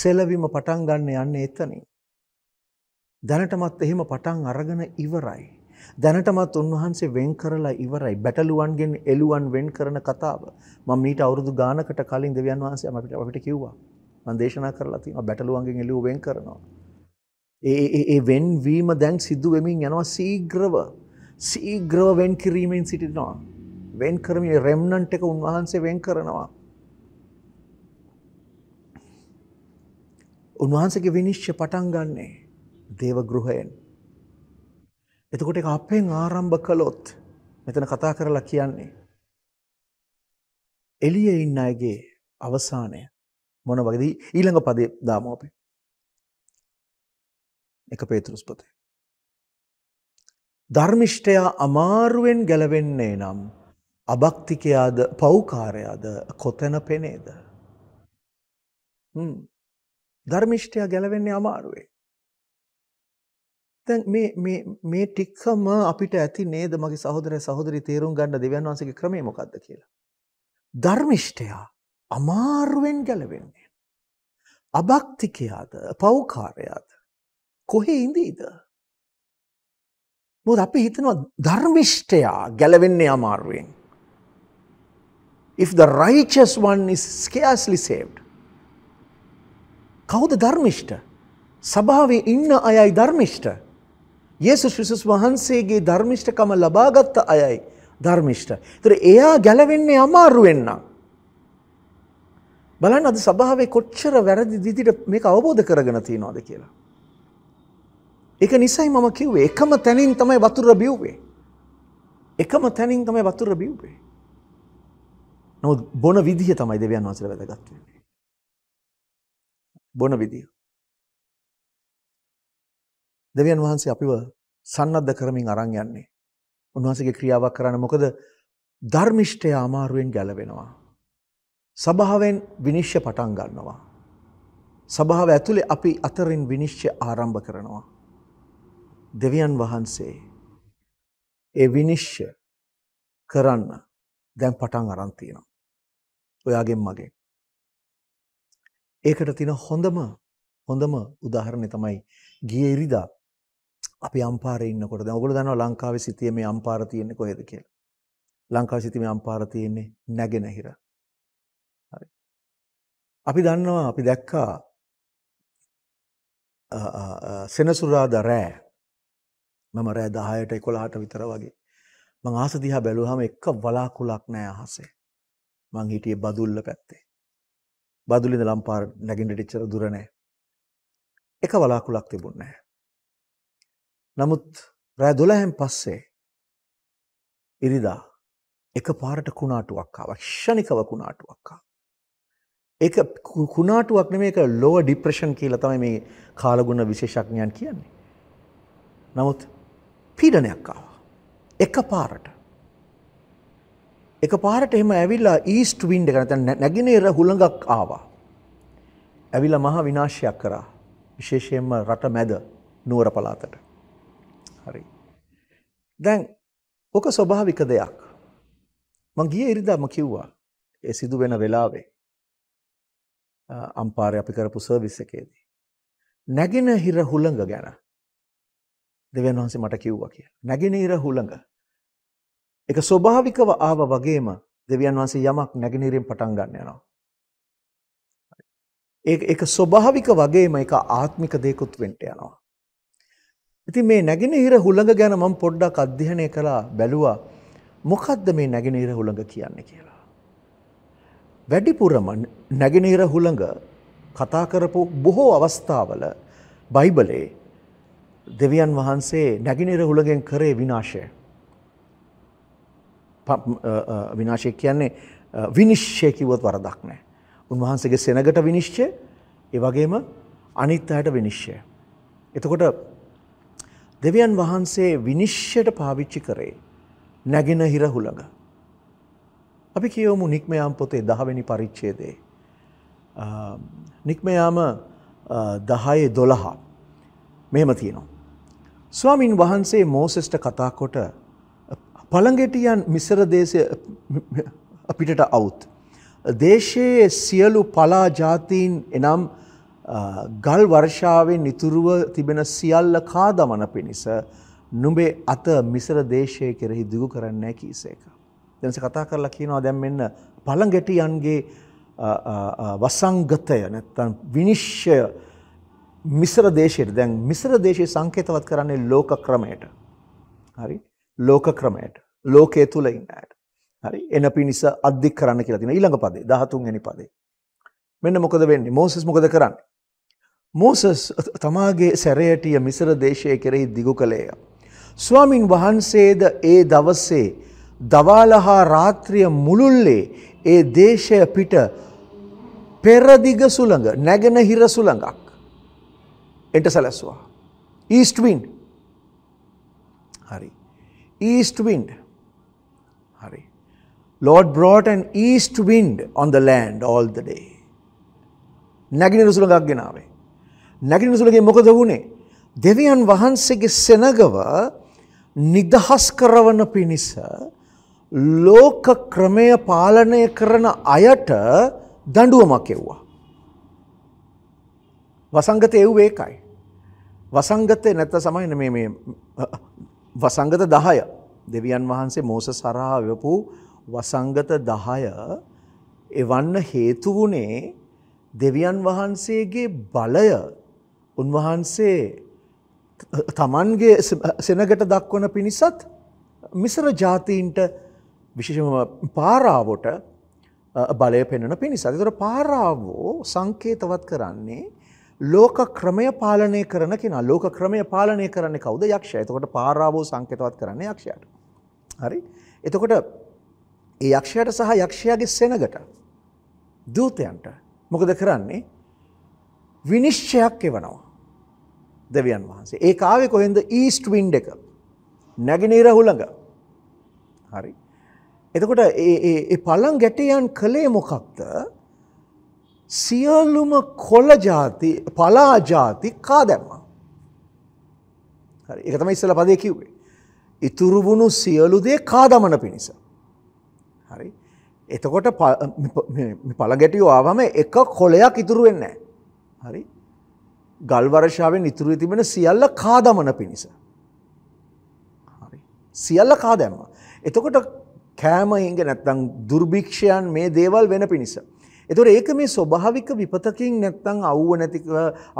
සෙලවිම පටන් ගන්න යන්නේ එතනින්. දැනටමත් එහෙම පටන් අරගෙන ඉවරයි. දැනටමත් උන්වහන්සේ වෙන් කරලා ඉවරයි. බැටළුවන්ගෙන් එළුවන් වෙන් කරන කතාව. මම මීට අවුරුදු ගානකට කලින් දෙවියන් වහන්සේ අපිට අපිට කිව්වා. මම දේශනා කරලා තියෙනවා බැටළුවන්ගෙන් එළුව වෙන් කරනවා. ඒ ඒ වෙන්වීම දැන් සිද්ධ වෙමින් යනවා ශීඝ්‍රව. ශීඝ්‍රව වෙන් කිරීමෙන් සිටිනවා. වෙන් කරමින් රෙම්නන්ට් එක උන්වහන්සේ වෙන් කරනවා. උන්වහන්සගේ විනිශ්්‍ය පටන් ගන්නේ දේව ගෘහයෙන්. එතකොට එක අපෙන් ආරම්භ කළොත් මෙතන කතා කරලා කියන්නේ. එලිය ඉන්න අයගේ අවසානය මොන වගේදී ඊළඟ පදේ දාමෝපේ. එක පේතුරුස්පතේ. ධර්මිෂ්ඨයා අමාරුවෙන් ගැලවෙන්නේ නම් අභක්තිකයාද පෞකාරයාද කොතැන පෙනේද. ධර්මිෂ්ඨයා ගැලවෙන්නේ අමාරුවේ. දැන් මේ මේ මේ ටිකම අපිට ඇති නේද මගේ සහෝදර සහෝදරි තේරුම් ගන්න දෙවියන් වහන්සේගේ ක්‍රමය මොකද්ද කියලා. ධර්මිෂ්ඨයා අමාරුවෙන් ගැලවෙන්නේ. අභක්තිකයාද, පෞකාරයාද කොහේ ඉඳීද? මොකද අපි හිතනවා ධර්මිෂ්ඨයා ගැලවෙන්නේ අමාරුවෙන්. If the righteous one is scarcely saved කවුද ධර්මිෂ්ට? සභාවේ ඉන්න අයයි ධර්මිෂ්ට. යේසුස් ක්‍රිස්තුස් වහන්සේගේ ධර්මිෂ්ඨකම ලබාගත් අයයි ධර්මිෂ්ට. ඒතර එයා ගැලවෙන්නේ අමාරු වෙන්න. බලන්න අද සභාවේ කොච්චර වැරදි විදිහට මේක අවබෝධ කරගෙන තියනවද කියලා. ඒක නිසයි මම කිව්වේ එකම තැනින් තමයි වතුර බිව්වේ. එකම තැනින් තමයි වතුර බිව්වේ. නමුත් බොන විදිහ තමයි දෙවියන් වහන්සේලා වැදගත් වෙන්නේ. බොන විදිය. දෙවියන් වහන්සේ අපිව සන්නද්ධ කරමින් අරන් යන්නේ. උන්වහන්සේගේ ක්‍රියාවක් කරන්න මොකද ධර්මිෂ්ඨය අමාරුවෙන් ගැලවෙනවා. සභාවෙන් විනිශ්්‍ය පටන් ගන්නවා. සභාව ඇතුළේ අපි අතරින් විනිශ්්‍ය ආරම්භ කරනවා. දෙවියන් වහන්සේ ඒ විනිශ්්‍ය කරන්න දැන් පටන් අරන්තියනවා. ඔයාගෙන් මගේ. ඒකට තියෙන හොඳම හොඳම උදාහරණය තමයි ගිය ඉරිදා අපි අම්පාරේ ඉන්නකොට දැන් ඔයගොල්ලෝ දන්නවා ලංකාවේ සිටියේ මේ අම්පාර තියෙන්නේ කොහෙද කියලා. ලංකාවේ සිටියේ මේ අම්පාර තියෙන්නේ නැගෙනහිර. හරි. අපි දන්නවා අපි දැක්කා සෙනසුරාදා රෑ මම රෑ 10ට 11ට විතර වගේ මං ආස දිහා බැලුවාම එක වලාකුලක් නෑ අහසේ මං හිටියේ බදුල්ල පැත්තේ බදුලින්ද ලම්පාර නැගින්නට ඉච්චර දුර නැහැ. එක වලාකුලක් තිබුණේ නැහැ. නමුත් රෑ 12න් පස්සේ ඉරිදා එක පාරට කුණාටුවක් ආවා. ක්ෂණිකව කුණාටුවක් ආවා. ඒක කුණාටුවක් නෙමේ ඒක ලෝ ඩිප්‍රෙෂන් කියලා තමයි මේ කාලගුණ විශේෂඥයන් කියන්නේ. නමුත් පීඩනයක් ආවා. එක පාරට එක පාරට එහෙම ඇවිල්ලා ඊස්ට් වින්ඩ් එක නැත්නම් නැගිනේර හුළඟක් ආවා. ඇවිල්ලා මහා විනාශයක් කරා. විශේෂයෙන්ම රට මැද නුවර පළාතට. හරි. දැන් ඔක ස්වභාවික දෙයක්. මං ගියේ ඉරිදාම කිව්වා ඒ සිදු වෙන වෙලාවේ අම්පාරය අපි කරපු සර්විස් එකේදී. නැගිනහිර හුළඟ ගැන දෙවියන් වහන්සේ මට කිව්වා කියලා. නැගිනහිර හුළඟ ඒක ස්වභාවිකව ආව වගේම දෙවියන් වහන්සේ යමක් නැගිනිරින් පටන් ගන්න යනවා. ඒක ඒක ස්වභාවික වගේම ඒක ආත්මික දෙයකුත් වෙන්න යනවා. ඉතින් මේ නැගිනිර හුළඟ ගැන මම පොඩ්ඩක් අධ්‍යයනය කළා බැලුවා මොකද්ද මේ නැගිනිර හුළඟ කියන්නේ කියලා. වැඩිපුරම නැගිනිර හුළඟ කතා කරපු බොහෝ අවස්ථාවල බයිබලේ දෙවියන් වහන්සේ නැගිනිර හුළඟෙන් කරේ විනාශය. විනාශය කියන්නේ විනිශ්චය කිව්වොත් වරදක් නෑ. උන්වහන්සේගේ සෙනගට විනිශ්චය ඒ වගේම අනිත් අයට විනිශ්චය. එතකොට දෙවියන් වහන්සේ විනිශ්චයට පාවිච්චි කරේ නැගෙනහිර හුළඟ. අපි කියවමු නික්මයාම් පොතේ දහවැනි පරිච්ඡේදේ. නික්මයාම දහයේ දොළහා මෙහෙම තියෙනවා. ස්වාමින් වහන්සේ මෝසෙස්ට කතාකොට පළගෙටියන් මිසර දේශය අපිටට අවුත්. දේශයේ සියලු පලා ජාතීන් එනම් ගල් වර්ෂාවෙන් නිතුරුව තිබෙන සියල්ල කාදමන පිණිස නුඹේ අත මිසර දේශය කෙරෙහි දිගු කරන්න කීසේක. දෙනස කතා කරලා කියනවා දැන් මෙන්න පළගෙටියන්ගේ වසංගතය නැත්තම් විනිශ්චය මිසර දේශයට දැන් මිසර දේශය සංකේතවත් කරන්නේ ලෝක ක්‍රමයට. හරි ලෝක ක්‍රමයට ලෝකයේ තුල ඉන්න අයට. හරි එන පිණිස අධික් කරන්න කියලා තියෙනවා ඊළඟ පදේ 13 වෙනි පදේ. මෙන්න මොකද වෙන්නේ? මෝසස් මොකද කරන්නේ? මෝසස් තමාගේ සැරයටිය මිසර දේශය කෙරෙහි දිගු කළේය. ස්වාමින් වහන්සේද ඒ දවසේ දවාල හා රාත්‍රිය මුළුල්ලේ ඒ දේශය පිට පෙරදිග සුළඟ නැගෙනහිර සුළඟක් එට සැලැස්වා. ඊස්ටවින් හරි east wind. Hurry. Lord brought an east wind on the land all the day. නැගිනිර සුළඟක් ගෙනාවේ. නැගිනිර සුළඟේ මොකද වුණේ? දෙවියන් වහන්සේගේ සෙනගව නිදහස් කරවන පිණිස ලෝක ක්‍රමය පාලනය කරන අයට දඬුවමක් එව්වා. වසංගතය එව්වේ ඒකයි. වසංගතය නැත්ත සමයින මේ වසංගත දහය දෙවියන් වහන්සේ මෝස සරහා වෙපු වසංගත දහය එවන්න හේතු වුණේ දෙවියන් වහන්සේගේ බලය උන්වහන්සේ තමන්ගේ සෙනගට දක්වන පිණිසත් මිසර ජාතීන්ට විශේෂම පාරාවට බලය පෙන්වන පිණිස. ඒතර පාරාවෝ සංකේතවත් කරන්නේ ලෝක ක්‍රමය පාලනය කරන කෙනා ලෝක ක්‍රමය පාලනය කරන්නේ කවුද යක්ෂය. එතකොට පාරාවෝ සංකේතවත් කරන්නේ යක්ෂයාට. හරි? එතකොට ඒ යක්ෂයාට සහ යක්ෂයාගේ සෙනගට දූතයන්ට මොකද කරන්නේ? විනිශ්චයක් එවනවා. දෙවියන් වහන්සේ. ඒ කාවේ කොහෙන්ද? ඊස්ට් වින්ඩ් එක. නැගිනීර හුළඟ. හරි. එතකොට ඒ ඒ පළං ගැටියන් කළේ මොකක්ද? සියලුම කොල ජාති පලා ජාති කා දැම්මා. හරි ඒක තමයි ඉස්සලා පදේ කිව්වේ. ඉතුරු වුණු සියලු දේ කා දමන පිණිස. හරි. එතකොට මේ පළ ගැටියෝ ආවම එක කොලයක් ඉතුරු වෙන්නේ නැහැ. හරි. ගල් වර්ෂාවෙන් ඉතුරු තිබෙන සියල්ල කා දමන පිණිස. හරි. සියල්ල කා දැම්මා. එතකොට කෑම හිඟ නැත්තම් දුර්භික්ෂයන් මේ දේවල් වෙන පිණිස. එතුර ඒක මේ ස්වභාවික විපතකින් නැත්තං අව්ව නැති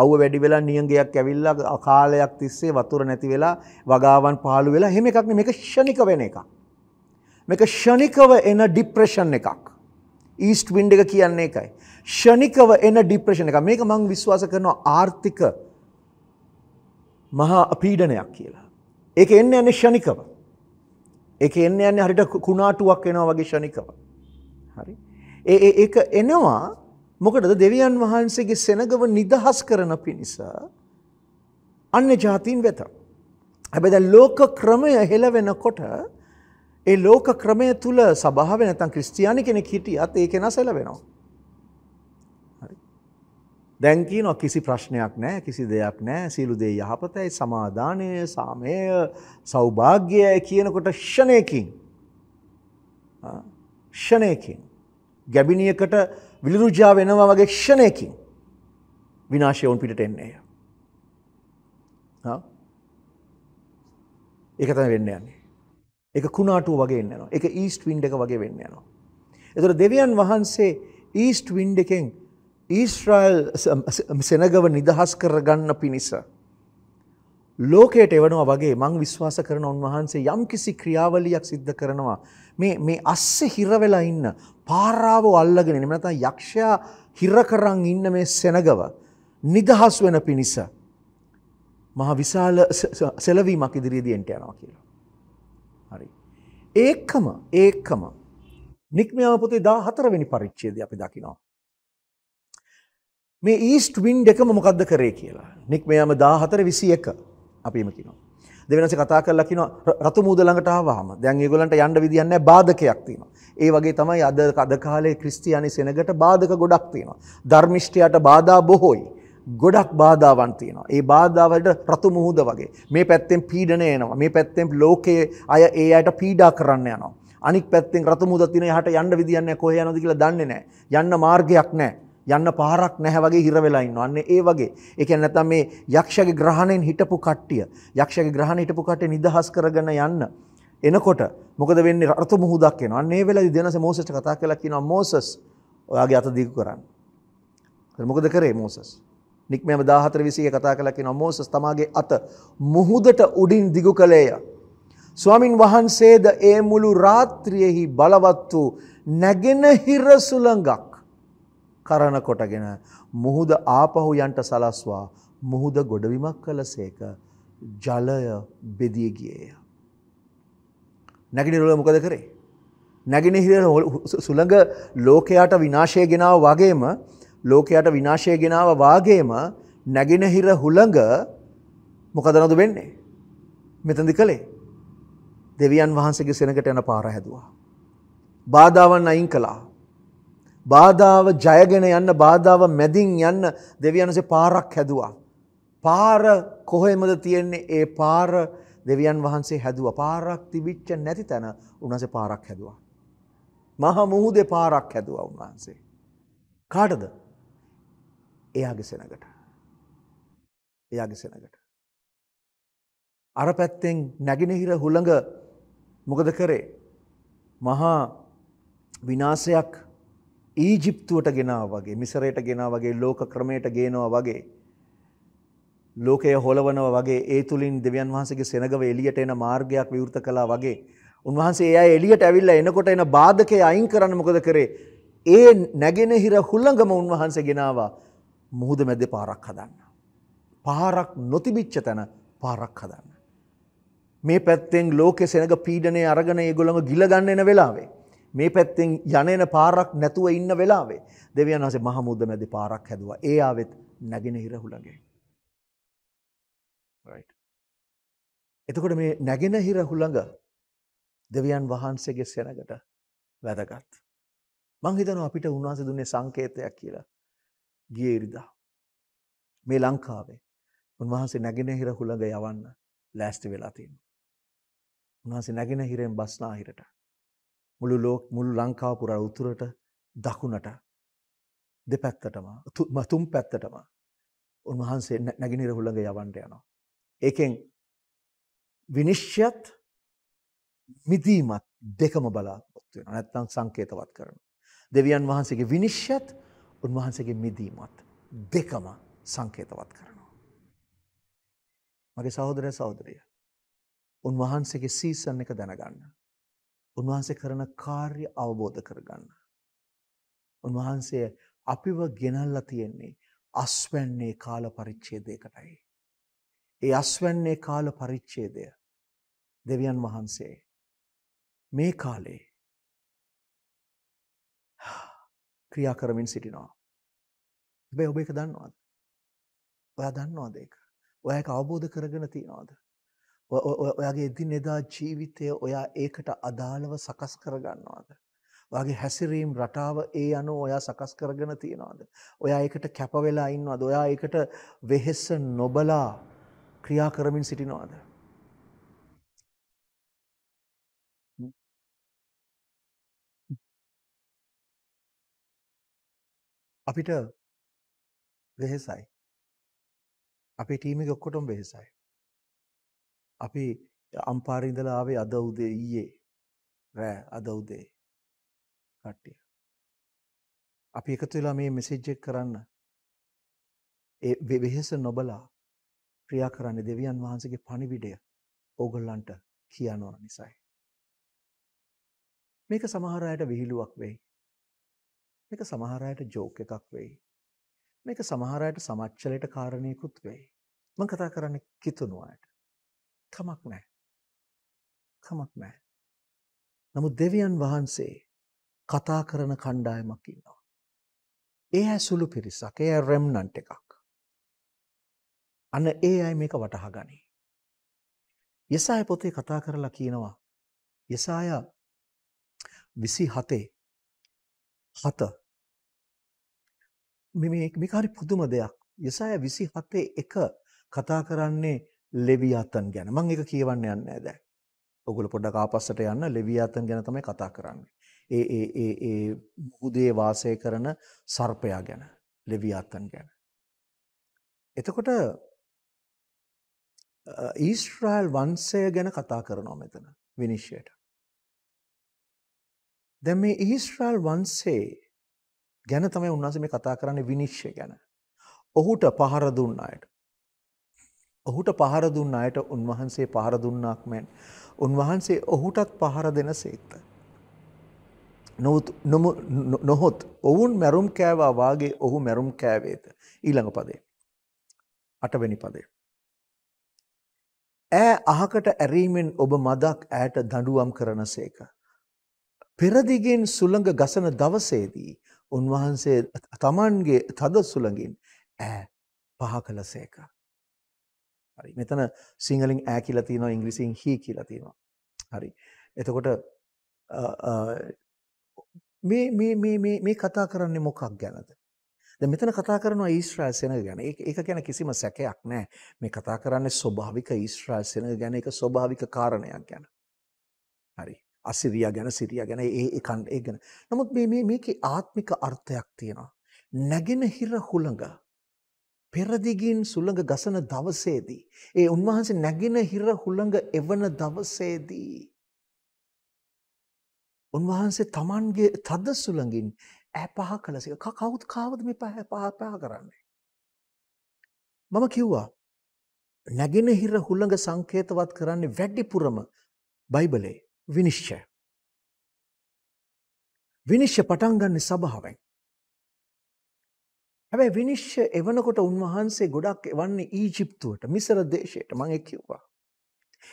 අව්ව වැඩි වෙලා නියගයක් ඇවිල්ලා අකාලයක් තිස්සේ වතුර නැති වෙලා වගාවන් පාලු වෙලා හෙම එකක්න මේක ෂණික වෙන එකක්. මේක ෂණිකව එන ඩිප්‍රේෂන් එකක්. ඊස්ට් වින්ඩ එක කියන්නේ එකයි. ෂණිකව එන ඩිප්‍රේෂණ එක මේක මං විශ්වාස කරනවා ආර්ථික මහා අපීඩනයක් කියලා. ඒක එන්න යන්නේ ෂණිකව. ඒක එන්න යන්නේ හරිට කුණාටුවක් එනවා වගේ ෂණිකව. හරි. ඒ ඒක එනවා මොකටද දෙවියන් වහන්සේගේ සෙනගව නිදහස් කරන පිණිස අන්‍ය ජාතීන් වෙත. හැබැයි දැන් ලෝක ක්‍රමය හෙළවෙනකොට ඒ ලෝක ක්‍රමය තුල සබාව නැත්නම් ක්‍රිස්තියානි කෙනෙක් හිටියත් ඒක වෙනස් වෙනවා. හරි. දැන් කියනවා කිසි ප්‍රශ්නයක් නැහැ, කිසි දෙයක් නැහැ, සීළු දේ යහපතයි, සමාදානය, සාමය, සෞභාග්‍යය කියනකොට ෂණයකින් ෂණයකින් ගැබිනියකට විලිරුජා වෙනවා වගේ ක්ෂණයකින් විනාශයවුන් පිට එන්නේය. ඒක තම වෙන්න යන්නේ. එක කුණාටුව වගේ එන්නවා එක ඊස්ට වින්ඩ එක වගේ වෙන්න යනවා. එතුට දෙවියන් වහන්සේ ඊස්ට වින්ඩ එකෙන් ඊස්ට්‍රයිල් සෙනගව නිදහස් කරගන්න පිණිසා. ලෝකයට එවනවා වගේ මං විශ්වාස කරන උන්වහන්සේ යම් කිසි ක්‍රියාවලියක් සිද්ධ කරනවා. මේ මේ අස්සේ හිරවෙලා ඉන්න පාරාව අල්ලගෙන එහෙම නැත්නම් යක්ෂයා හිර කරන් ඉන්න මේ සෙනගව නිදහස් වෙන පිණිස මහා විශාල සෙලවීමක් ඉදිරියේදී එන්ට යනවා කියලා. හරි. ඒකම ඒකම නික්මයාව පොතේ 14 වෙනි පරිච්ඡේදය අපි දකිනවා. මේ ඊස්ට් වින්ඩ් එකම මොකද්ද කරේ කියලා. නික්මයාම 14 21 අපිම කිනවා. දෙවෙනස කතා කරලා කියනවා රතු මූද ළඟට ආවහම දැන් ඒගොල්ලන්ට යන්න විදියක් නැහැ බාධකයක් තියෙනවා. ඒ වගේ තමයි අද අද කාලේ ක්‍රිස්තියානි සෙනගට බාධක ගොඩක් තියෙනවා. ධර්මිෂ්ඨයට බාධා බොහෝයි. ගොඩක් බාධාවන් තියෙනවා. ඒ බාධාවලට රතු මුහුද වගේ මේ පැත්තෙන් පීඩනය එනවා. මේ පැත්තෙන් ලෝකයේ අය ඒ අයට පීඩා කරන්න යනවා. අනික් පැත්තෙන් රතු මුහුද තියෙන යහට යන්න විදියක් නැහැ. කොහේ යනවද කියලා දන්නේ නැහැ. යන්න මාර්ගයක් නැහැ. යන්න පාරක් නැහැ වගේ හිර වෙලා ඉන්නවා. අන්න ඒ වගේ. ඒ කියන්නේ නැත්තම් මේ යක්ෂගේ ග්‍රහණයෙන් හිටපු කට්ටිය, යක්ෂගේ ග්‍රහණය හිටපු කට්ටිය නිදහස් කරගෙන යන්න එනකොට මොකද වෙන්නේ? රතු මුහුදක් එනවා. අන්න ඒ වෙලාවේදී දෙනස මෝසස්ට කතා කළා කියනවා මෝසස් ඔයාගේ අත දීකු කරන්න. මොකද කරේ මෝසස්? නික්මයම 14 21 කතා කළා කියනවා මෝසස් තමාගේ අත මුහුදට උඩින් දිගු කළේය. ස්වාමින් වහන්සේද ඒ මුළු රාත්‍රියෙහි බලවත් වූ නැගෙනහිර සුළඟක් කරන කොටගෙන මුහුද ආපහු යන්ට සලස්වා මුහුද ගොඩවිමක් කළසේක ජලය බෙදිය ගියේය. නැගිනිරොල මොකද කරේ. නැගිනිහිර සුළඟ ලෝකයාට විනාශය ගෙනාව වගේම ලෝකයාට විනාශය ගෙනාව වාගේම නැගෙනහිර හුළඟ මොකදනොද වෙන්නේ. මෙතඳි කළේ දෙවියන් වහන්සගේ සෙනකට යන පාර හැදවා. බාධාවන් අයින් කලා බාධාව ජයගෙන යන්න බාධාව මැදින් යන්න දෙවියන්සේ පාරක් හැදවා. පාර කොහෙමද තියෙන්නේ ඒ පාර දෙවියන් වහන්සේ හැදුව පාරක් තිබිච්ච නැති තැන උනස පාරක් හැදවා. මහ මුහුදේ පාරක් හැදුව උන්වහන්සේ. කාටද එයාගේ සෙනගට. එයාගේ සෙනගට. අර පැත්තෙන් නැගෙනහිර හුළඟ මොකද කරේ මහා විනාසයක් ඊජිප්තුවට ගෙනා වගේ මිසරයට ගෙනා වගේ ලෝක ක්‍රමයට ගේනවා වගේ ලෝකය හොලවනව වගේ ඒ තුළින් දෙවියන් වහන්සේගේ සෙනගව එළියට එන මාර්ගයක් විවෘත කළා වගේ උන්වහන්සේ එයා එළියට ඇවිල්ලා එනකොට එන බාධකය අයින් කරන්න මොකද කරේ ඒ නැගෙනහිර හුල්ලඟම උන්වහන්සේ ගෙනාවා මුහුද මැද පාරක් හදන්න පාරක් නොතිබිච්ච තැන පාරක් හදන්න මේ පැත්තෙන් ලෝකෙ සෙනග පීඩනය අරගෙන ඒගොළඟ ගිලගන්න එන වෙලාවේ මේ පැත්තෙන් යනෙන පාරක් නැතුව ඉන්න වෙලාවේ දෙවියන් වහන්සේ මහමුද මැද පාරක් හැදුවා. ඒ ආවෙත් නැගෙනහිර හුළඟේ. right. එතකොට මේ නැගෙනහිර හුළඟ දෙවියන් වහන්සේගේ සෙනගට වැදගත්. මං හිතනවා අපිට උන්වහන්සේ දුන්නේ සංකේතයක් කියලා. ගියේ ඉරිදා. මේ ලංකාවේ උන්වහන්සේ නැගෙනහිර හුළඟ යවන්න ලෑස්ති වෙලා තියෙනවා. උන්වහන්සේ නැගෙනහිරෙන් බස්නාහිරට මුළු ලෝක මුළු ලංකාව පුරා උතුරට දකුණට දෙපැත්තටම තුම් පැත්තටම උන්වහන්සේ නැගිනිර හුළඟ යවන්ට යනවා. ඒකෙන් විනිශ්්‍යත් මිදීමත් දෙකම බලාපොත්තු වෙන නැත්තං සංකේතවත් කරන. දෙවියන් වහන්සේගේ විනිශ්්‍යත් උන්වහන්සේගේ මිදීමත් දෙකම සංකේතවත් කරනවා. මගේ සහෝදරය සෞදරිය. උන්වහන්සේගේ සීසන් එක දැනගන්න. උන්වහන්සේ කරන කාර්ය අවබෝධ කරගන්න. උන්වහන්සේ අපිව ගෙනල්ලා තියෙන්නේ අස්වැන්නේ කාල පරිච්ඡේදයකටයි. ඒ අස්වැන්නේ කාල පරිච්ඡේදය දෙවියන් වහන්සේ මේ කාලේ ක්‍රියා කරමින් සිටිනවා. හැබැයි ඔබ ඒක දන්නවද? ඔයා දන්නවද ඒක? ඔයා ඒක අවබෝධ කරගෙන තියනවද? ඔයාගේ එදිනෙදා ජීවිතය ඔයා ඒකට අදාළව සකස් කරගන්නවාද වගේ හැසිරීම් රටාව ඒ අනුව ඔයා සකස් කරගෙන තියෙනවද. ඔයා ඒකට කැපවෙලා ඉන්නවද. ඔයා ඒකට වෙහෙස්ස නොබලා ක්‍රියා කරමින් සිටිනවාද. අපිට වෙහෙසයි. අපේ ටීමි ඔක්කොටම වෙහෙසයි. අපි අම්පාරේ ඉඳලා ආවේ අද උදේ ඊයේ රෑ අද උදේ කට්ටිය. අපි එකතු වෙලා මේ මෙසේජ් එක කරන්න. ඒ වෙහෙස නොබලා ක්‍රියා කරන්නේ දෙවියන් වහන්සේගේ පණිවිඩය ඕගොල්ලන්ට කියනවා නිසායි. මේක සමහර අයට විහිළුවක් වෙයි. මේක සමහර අයට ජෝක් එකක් වෙයි. මේක සමහර අයට සමච්චලයට කාරණේකුත් වෙයි. මම කතා කරන්නේ කිතුණු අයට. කමක් නෑ. කමක් නෑ. නමුත් දෙවියන් වහන්සේ කතා කරන කණ්ඩායමක් ඉන්නවා. ඒ ඇ සුළු පිරිසක් එය රැම්නන්ට් එකක්. අන්න ඒ අයි මේක වටහ ගනී. යෙසාය පොතේ කතා කරලා කියනවා. යෙසාය විසි හතේ හත මෙ මේකාරි පුදුම දෙයක් යෙසාය විසි හතේ එක කතා කරන්නේ ලෙවියාතන් ගැන. මම ඒක කියවන්න යන්නේ නැහැ දැන්. ඔගොල්ලෝ පොඩ්ඩක් ආපස්සට යන්න ලෙවියාතන් ගැන තමයි කතා කරන්නේ. ඒ ඒ ඒ ඒ මුහුදේ වාසය කරන සර්පයා ගැන, ලෙවියාතන් ගැන. එතකොට ඊශ්‍රායල් වංශය ගැන කතා කරනවා මෙතන විනිශ්චයට. දැන් මේ ඊශ්‍රායල් වංශේ ගැන තමයි උන්වහන්සේ මේ කතා කරන්නේ විනිශ්චය ගැන. ඔහුට පහර දුන්න අයට. ඔහුට පහර දුන්න අයට උන්වහන්සේ පහර දුන්නාක් මෙන් උන්වහන්සේ ඔහුටත් පහර දෙනසේත් නොහොත් ඔවුන් මැරුම් කෑවා වාගේ ඔහු මැරුම් කෑවේත ඊළඟ පදේ අටවෙනි පදේ ඈ අහකට ඇරීමෙන් ඔබ මදක් ඈට දඬුවම් කරනසේක පෙරදිගෙන් සුළඟ ගසන දවසේදී උන්වහන්සේ තමන්ගේ තද සුළඟින් ඈ පහ කළසේක හරි. මෙතන සිංහලෙන් ඈ කියලා තියෙනවා ඉංග්‍රීසියෙන් he කියලා තියෙනවා. හරි. එතකොට මේ මේ මේ මේ මේ කතා කරන්නේ මොකක් ගැනද? දැන් මෙතන කතා කරනවා ඊශ්‍රායල් සෙනග ගැන. ඒක ඒක ගැන කිසිම සැකයක් නැහැ. මේ කතා කරන්නේ ස්වභාවික ඊශ්‍රායල් සෙනග ගැන ඒක ස්වභාවික කාරණයක් ගැන. හරි. අසිරියා ගැන සිරියා ගැන ඒ ඒ ඒ ගැන. නමුත් මේ මේ මේකේ ආත්මික අර්ථයක් තියෙනවා. නැගෙනහිර හුළඟ පෙරදිගින් සුළඟ ගසන දවසේදී ඒ උන්වහන්සේ නැගින හිර හුළඟ එවන දවසේදී උන්වහන්සේ Tamanගේ තද සුළඟින් ඇ පහ කළසික කවුත් කාවද මේ පහ පහ පහ කරන්නේ මම කිව්වා නැගින හිර හුළඟ සංකේතවත් කරන්නේ වැඩිපුරම බයිබලේ විනිශ්චය විනිශ්චය පටන් ගන්න සභාවෙන් හැබැයි විනිශ්චය එවනකොට උන්වහන්සේ ගොඩක් එවන්නේ ඊජිප්තුවට මිසර දේශයට මම ඒක කිව්වා.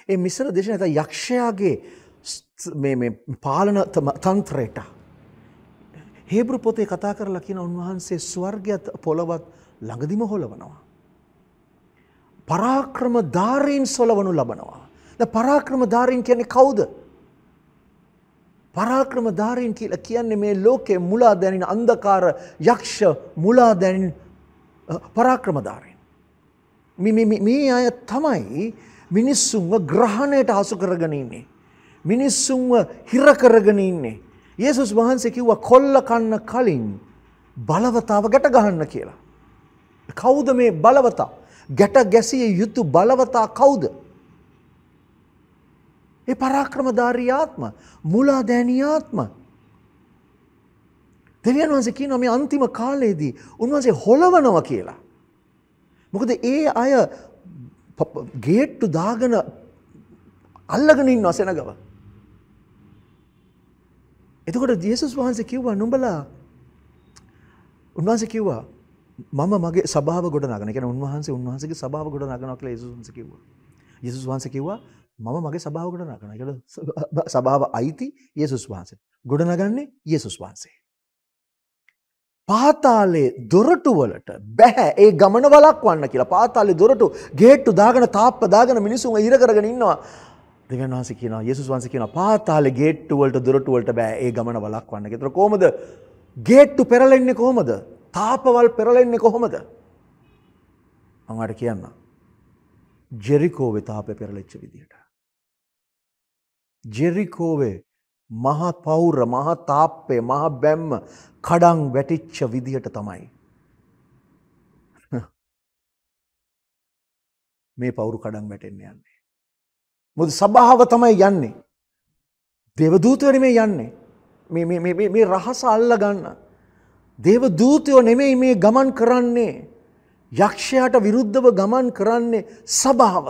ඒ මිසර දේශය නැත්නම් යක්ෂයාගේ මේ මේ පාලන තන්ත්‍රයට හේබ්‍රු පොතේ කතා කරලා කියන උන්වහන්සේ ස්වර්ගයත් පොළවත් ළඟදිම හොලවනවා. පරාක්‍රම ධාරීන් සොලවනු ලබනවා. ද පරාක්‍රම ධාරීන් කියන්නේ කවුද? පරාක්‍රමධාරීන් කියලා කියන්නේ මේ ලෝකේ මුලා දැනින අන්ධකාර යක්ෂ මුලා දැනින පරාක්‍රමධාරීන්. මේ අය තමයි මිනිස්සුන්ව ග්‍රහණයට හසු කරගෙන ඉන්නේ. මිනිස්සුන්ව හිර කරගෙන ඉන්නේ. යේසුස් වහන්සේ කිව්වා කොල්ල කන්න කලින් බලවතාව ගැට ගහන්න කියලා. කවුද මේ බලවතා? ගැට ගැසිය යුතු බලවතා කවුද? ඒ පරාක්‍රමධාරී ආත්ම, මුලාදෑනී ආත්ම. දෙවියන් වහන්සේ කියනවා මේ අන්තිම කාලයේදී උන්වහන්සේ හොලවනවා කියලා. මොකද ඒ අය ගේට්ටු දාගෙන අල්ලගෙන ඉන්නවා සෙනගව. එතකොට ජේසුස් වහන්සේ කිව්වා නුඹලා උන්වහන්සේ කිව්වා මම මගේ සභාව ගොඩ නගන. ඒ කියන්නේ උන්වහන්සේ උන්වහන්සේගේ සභාව ගොඩ නගනවා කියලා ජේසුස් වහන්සේ කිව්වා. ජේසුස් වහන්සේ කිව්වා මම මගේ සභාවකට නගන එකට සභාව අයිති යේසුස් වහන්සේ. ගොඩනගන්නේ යේසුස් වහන්සේ. පාතාලේ දොරටුවලට බැහැ ඒ ගමන වලක් වන්න කියලා පාතාලේ දොරටු ගේට්ටු දාගෙන තාප්ප දාගෙන මිනිසුන් හිර කරගෙන ඉන්නවා. දෙවියන් වහන්සේ කියනවා යේසුස් වහන්සේ කියනවා පාතාලේ ගේට්ටු වලට දොරටු වලට බෑ ඒ ගමන වලක් වන්න. ඒතර කොහමද? ගේට්ටු පෙරලෙන්නේ කොහමද? තාපවල් පෙරලෙන්නේ කොහොමද? මම කියන්න. ජෙරිකෝ වෙතාපේ පෙරලෙච්ච විදියට. ජෙරිකෝවේ මහා පවුර මහා තාප්පේ මහා බැම්ම කඩං වැටිච්ච විදිහට තමයි. මේ පවුරු කඩං වැටෙන්න යන්නේ. මුද සභාව තමයි යන්නේ. දෙවදූතවැනි මේ යන්නේ. මේ රහස අල්ල ගන්න. දේව දූතයෝ නෙමෙයි මේ ගමන් කරන්නේ. යක්ෂයාට විරුද්ධව ගමන් කරන්නේ සභාව.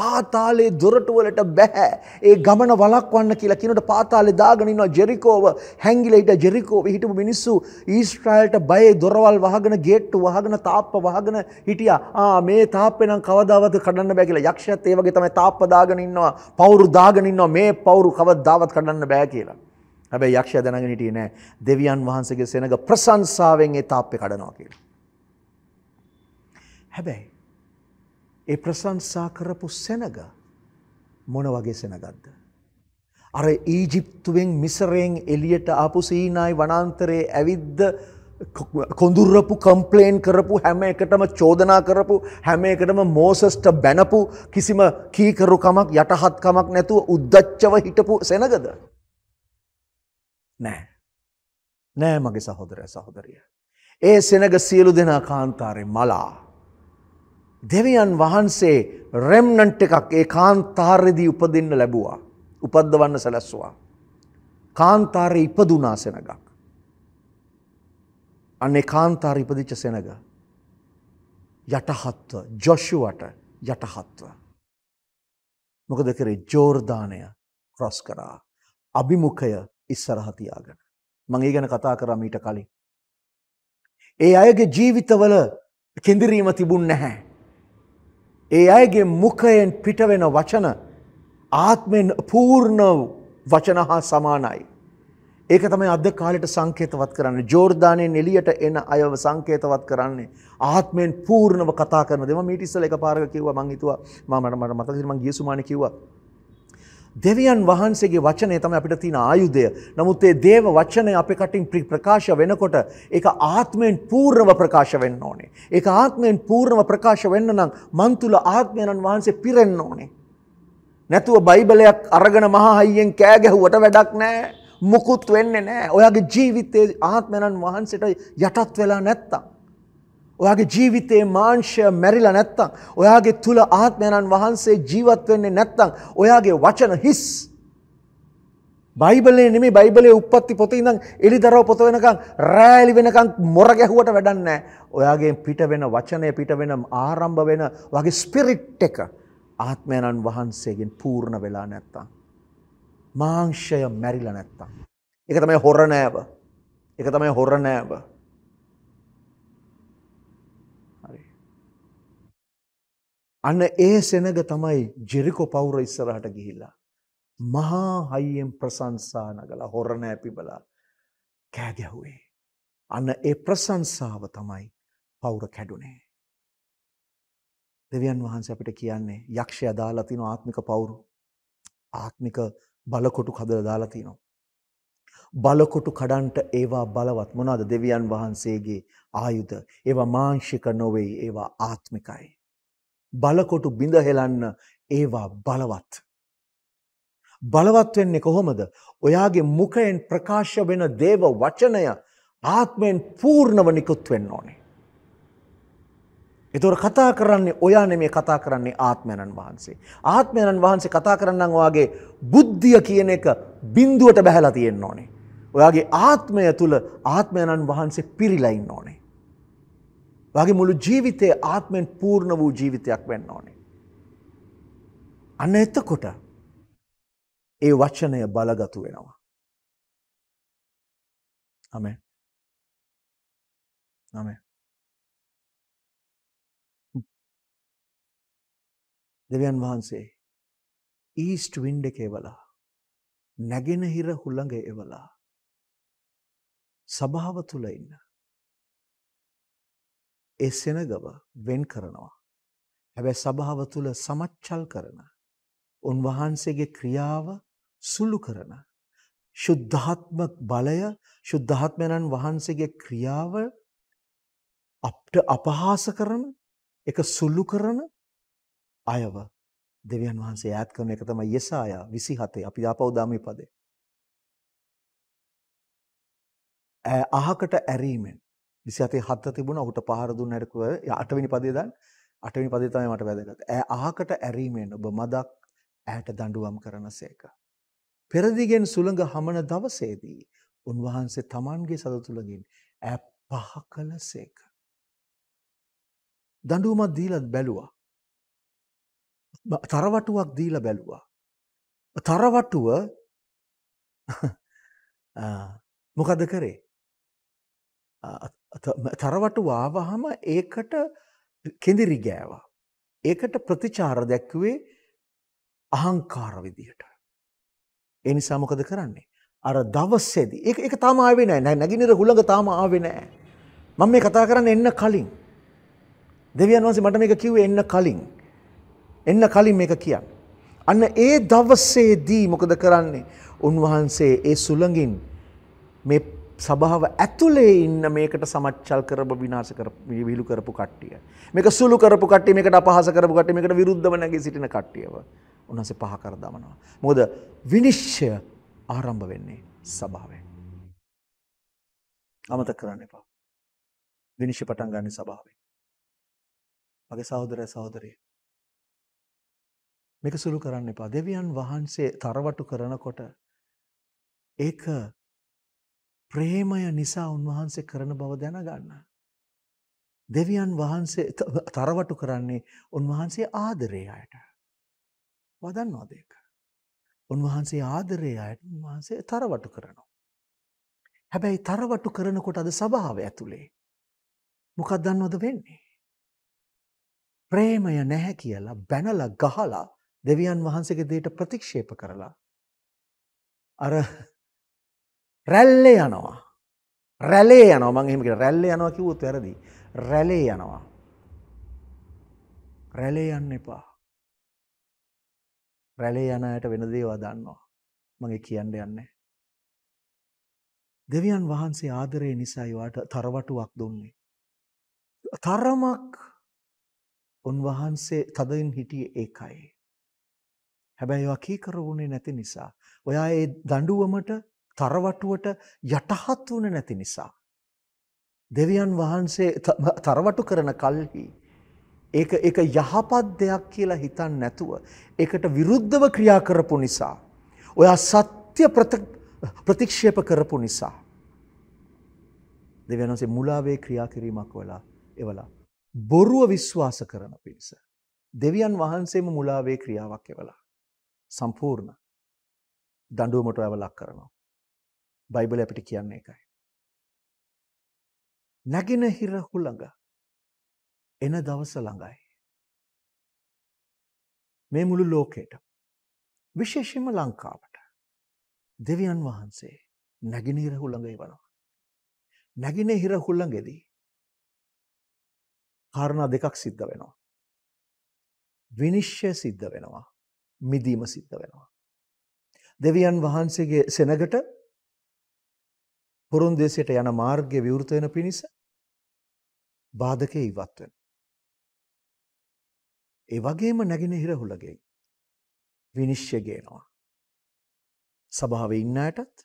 පාතාලේ දොරටුවලට බැහැ. ඒ ගමන වළක්වන්න කියලා කිනොට පාතාලේ දාගෙන ඉන්නවා ජෙරිකෝව. හැංගිලා හිට ජෙරිකෝව හිටපු මිනිස්සු ඊශ්‍රායල්ට බයේ දොරවල් වහගෙන ගේට්ටු වහගෙන තාප්ප වහගෙන හිටියා. ආ මේ තාප්පේ නම් කවදාවත් කඩන්න බෑ කියලා. යක්ෂයත් ඒ වගේ තමයි තාප්ප දාගෙන ඉන්නවා. පවුරු දාගෙන ඉන්නවා. මේ පවුරු කවදාවත් කඩන්න බෑ කියලා. හැබැයි යක්ෂයා දැනගෙන හිටියේ නෑ. දෙවියන් වහන්සේගේ සෙනඟ ප්‍රශංසාවෙන් ඒ තාප්පේ කඩනවා කියලා. හැබැයි ඒ ප්‍රශංසා කරපු සෙනග මොන වගේ සෙනගත්ද. අර ඊජිප්තුවෙන් මිසරයෙන් එලියට ආපු සීනයි වනන්තරයේ ඇවිද්ද කොඳුරපු කම්පලේන් කරපු හැම එකටම චෝදනා කරපු හැම එකටම මෝසස්ට බැනපු කිසිම කීකරුකමක් යටහත්කමක් නැතුව උද්දච්චව හිටපු සෙනගද. නෑ. නෑ මගේ සහෝදරය සහෝදරිය. ඒ සෙනග සියලු දෙනා කාන්තාරේ මලා. දෙවියන් වහන්සේ රෙම්නන්ට් එකක් ඒ කාන්තාරෙදී උපදින්න ලැබුවා. උපද්දවන්න සැලැස්සුවා. කාන්තාරේ ඉපදුනා සෙනගක්. අනේ කාන්තාර ඉපදිච්ච සෙනග. යටහත්ව ජොෂුවට යටහත්ව. මොකද කරේ ජෝර්ධානය ක්‍රොස් කරා. අභිමුඛය ඉස්සරහ තියාගෙන. මම ඒ ගැන කතා කරා මීට කලින්. ඒ අයගේ ජීවිතවල කෙඳිරීම තිබුණ නැහැ. ඒ අයගේ මුඛයෙන් පිටවෙන වචන ආත්මෙන් පූර්ණ වචන හා සමානයි. ඒක තමයි අද කාලෙට සංකේතවත් කරන්නේ. ජෝර්දානයෙන් එළියට එන අයව සංකේතවත් කරන්නේ. ආත්මෙන් පූර්ණව කතා කරන දේ. මම මීට ඉස්සෙල්ලා එකපාරක කිව්වා මං හිතුවා මම මට මතකද මං ගිය සුමානේ කිව්වා දෙවියන් වහන්සේගේ වචනය තම අපිට තියෙන ආයුධය. නමුත් ඒ දේව වචනය අපේ කටින් ප්‍රකාශ වෙනකොට ඒක ආත්මයෙන් පූර්ණව ප්‍රකාශ වෙන්න ඕනේ. ඒක ආත්මයෙන් පූර්ණව ප්‍රකාශ වෙන්න නම් මන් තුල ආත්මයන් වහන්සේ පිරෙන්න ඕනේ. නැතුව බයිබලයක් අරගෙන මහා හයියෙන් කෑ ගැහුවට වැඩක් නැහැ. මුකුත් වෙන්නේ නැහැ. ඔයාගේ ජීවිතයේ ආත්මයන් වහන්සේට යටත් වෙලා නැත්තම්. ඔයාගේ ජීවිතේ මාංශය මැරිලා නැත්තම් ඔයාගේ තුල ආත්මයන්න් වහන්සේ ජීවත් වෙන්නේ නැත්තම් ඔයාගේ වචන හිස් බයිබලේ නෙමෙයි බයිබලේ උප්පත්ති පොතේ ඉඳන් එලිදරව් පොත වෙනකන් රෑලි වෙනකන් මොර ගැහුවට වැඩක් නැහැ. ඔයාගේ පිට වෙන වචනය පිට වෙන ආරම්භ වෙන වගේ ස්පිරිට් එක ආත්මයන්න් වහන්සේගෙන් පූර්ණ වෙලා නැත්තම් මාංශය මැරිලා නැත්තම්. ඒක තමයි හොර නෑව. ඒක තමයි හොර නෑව. අන්න ඒ සෙනග තමයි ජෙරිකො පවුර ඉස්සරහට ගිහිල්ලා. මහා හයියෙන් ප්‍රසංසා නගලා හොර නැපිබලා කෑ ගැහුවේ. අන්න ඒ ප්‍රසංසාව තමයි පවුර කැඩුනේ. දෙවියන් වහන්සේ අපිට කියන්නේ යක්ෂයා දාලා තින ආත්මික පවුරු. ආත්මික බලකොටු කදලා දාලා තිනවා. බලකොටු කඩන්ට ඒවා බලවත් මොනවාද දෙවියන් වහන්සේගේ ආයුධ. ඒවා මාංශික නොවේ, ඒවා ආත්මිකයි. බලකොටු බිඳ හෙලන්න ඒවා බලවත්. බලවත් වෙන්නේ කොහොමද? ඔයාගේ මුඛයෙන් ප්‍රකාශ වෙන දේව වචනය ආත්මයෙන් පූර්ණව නිකුත් වෙන්න ඕනේ. එතකොට කතා කරන්නේ ඔයා නෙමෙයි කතා කරන්නේ ආත්මයන්න් වහන්සේ. ආත්මයන්න් වහන්සේ කතා කරන්නම් ඔයාගේ බුද්ධිය කියන එක බිඳුවට බැහැලා තියෙන්න ඕනේ. ඔයාගේ ආත්මය තුල ආත්මයන්න් වහන්සේ පිරීලා ඉන්න ඕනේ. වගේ මුළු ජීවිතය ආත්මෙන් පූර්ණ වූ ජීවිතයක් වෙන්න ඕනේ. අන්න එත්තකොට ඒ වචනය බලගතු වෙනවා. අමේ අමේ දෙවියන් වහන්සේ ඊස්ට් වින්ඩ එකේ වලා නැගෙනහිර හුළඟ එවලා සභාව තුළ ඉන්න ඒ සෙනගව වෙන් කරනවා. හැබැයි සභාව තුල සමච්චල් කරන උන්වහන්සේගේ ක්‍රියාව සුළු කරන ශුද්ධාත්මක බලය ශුද්ධාත්මයන්න් වහන්සේගේ ක්‍රියාව අපට අපහාස කරන එක සුළු කරන අයව දෙවියන් වහන්සේ ඈත් කරන එක තමයි යසායා 27 අපි ආපහු දාමේ පදේ. අහකට ඇරීමෙන් 27 7 තිබුණා. ඔහුට පහර දුන්නට කිව්වා 8 වෙනි පදේ දාන්න. 8 වෙනි පදේ තමයි මට වැදගත්. ඈ අහකට ඇරීමෙන් ඔබ මදක් ඈට දඬුවම් කරනසේක. පෙරදිගෙන් සුළඟ හමන දවසේදී උන්වහන්සේ Tamanගේ සතු තුලගින් ඈ පහ කළසේක. දඬුවමක් දීලා බැලුවා. තරවටුවක් දීලා බැලුවා. තරවටුව මොකද කරේ? තරවටු ආවහම ඒකට කෙදිරි ගෑවා. ඒකට ප්‍රතිචාර දැක්වේ අහංකාර විදිහට. එනිසා මොකද කරන්නේ. අර දවස්සේද ඒ එක තාම ආවෙන නෑ නැගිනිර හුළඟ තාම ආවෙනෑ. මං මේ කතා කරන්න එන්න කලින්. දෙවියන් වන්සේ මට මේක කිව්ව එන්න කලින්. එන්න කලින් මේක කියන්න. අන්න ඒ දවස්සේදී මොකද කරන්නේ. උන්වහන්සේ ඒ සුළඟින් මේ සභාව ඇතුලේ ඉන්න මේකට සමච්චල් කරබ විනාශ විහිළු කරපු කට්ටිය. මේක සුළු කරපු කට්ටිය මේකට අපහාස කරපු කට්ටිය මේකට විරුද්ධව නැගී සිටින කට්ටියව උන්වහන්සේ පහ කර දමනවා. මොකද විනිශ්චය ආරම්භ වෙන්නේ සභාවෙන්. අමතක කරන්න එපා. විනිශ්චය පටන් ගන්න සභාවෙන්. මගේ සහෝදරය සහෝදරිය මේක සුළු කරන්න එපා. දෙවියන් වහන්සේ තරවටු කරනකොට ඒක ප්‍රේමය නිසා උන්වහන්සේ කරන බව දැනගන්න. දෙවියන් වහන්සේ තරවටු කරන්නේ උන්වහන්සේ ආදරේ අයට. වදන්නවාද ඒක. උන්වහන්සේ ආදරේ අයට උන්වහන්සේ තරවටු කරනවා. හැබැයි තරවටු කරනකොට අද සභාව ඇතුළේ. මොකක් දන්නවද වෙන්නේ. ප්‍රේමය නැහැ කියලා බැනල ගහලා දෙවියන් වහන්සේගේ දේට ප්‍රතික්ෂේප කරලා. අර රැල්ලේ යනවා. රැලේ යනවා මං එහෙමකට රැල්ල යනවා කිව්වොත් වැරදි. රැලේ යනවා. රැලේ යන්න එපා. රැලේ යන අයට වෙන දේවා දන්නවා. මගේ කියන්න යන්නේ. දෙවියන් වහන්සේ ආදරය නිසා යාට තරවටුවක් දුන්නේ. තරමක් උන්වහන්සේ තදින් හිටියේ ඒකයි. හැබැයි ඒවා කීකර වුණේ නැති නිසා ඔයා ඒ දඬුවමට තරවටුවට යටහත් වුණ නැති නිසා. දෙවියන් වහන්සේ තරවටු කරන කල්හි. ඒක එක යහපත් දෙයක් කියලා හිතන් නැතුව. එකට විරුද්ධව ක්‍රියා කරපු නිසා. ඔයා සත්‍ය ප්‍රතික්ෂේප කරපු නිසා. දෙවනසේ මුලාවේ ක්‍රියා කිරීමක් වෙලා එවලා. බොරුව විශ්වාස කරන පිණිස. දෙවියන් වහන්සේම මුලාවේ ක්‍රියාවක් එවලා. සම්පූර්ණ දඩුවමට ඇවලක් කරනවා. බයිබල අපිට කියන්න එකයි. නැගෙනහිර හුළඟ එන දවස ළඟයි. මේ මුළු ලෝකයට විශේෂම ලංකාවට දෙවියන් වහන්සේ නැගෙනහිර හුළඟයි වනවා. නැගෙනහිර හුල්ලඟෙදී කාරණා දෙකක් සිද්ධ වෙනවා. විනිශ්්‍ය සිද්ධ වෙනවා මිදීම සිද්ධ වෙනවා. දෙවියන් වහන්සේගේ සෙනගට පුරුන් දෙසයට යන මාර්ගය විවෘත වෙන පිණිස බාධකේ ඉවත් වෙන. ඒ වගේම නැගෙනහිර හුලගෙන් විනිශ්චය ගේනවා. සභාවේ ඉන්න අයටත්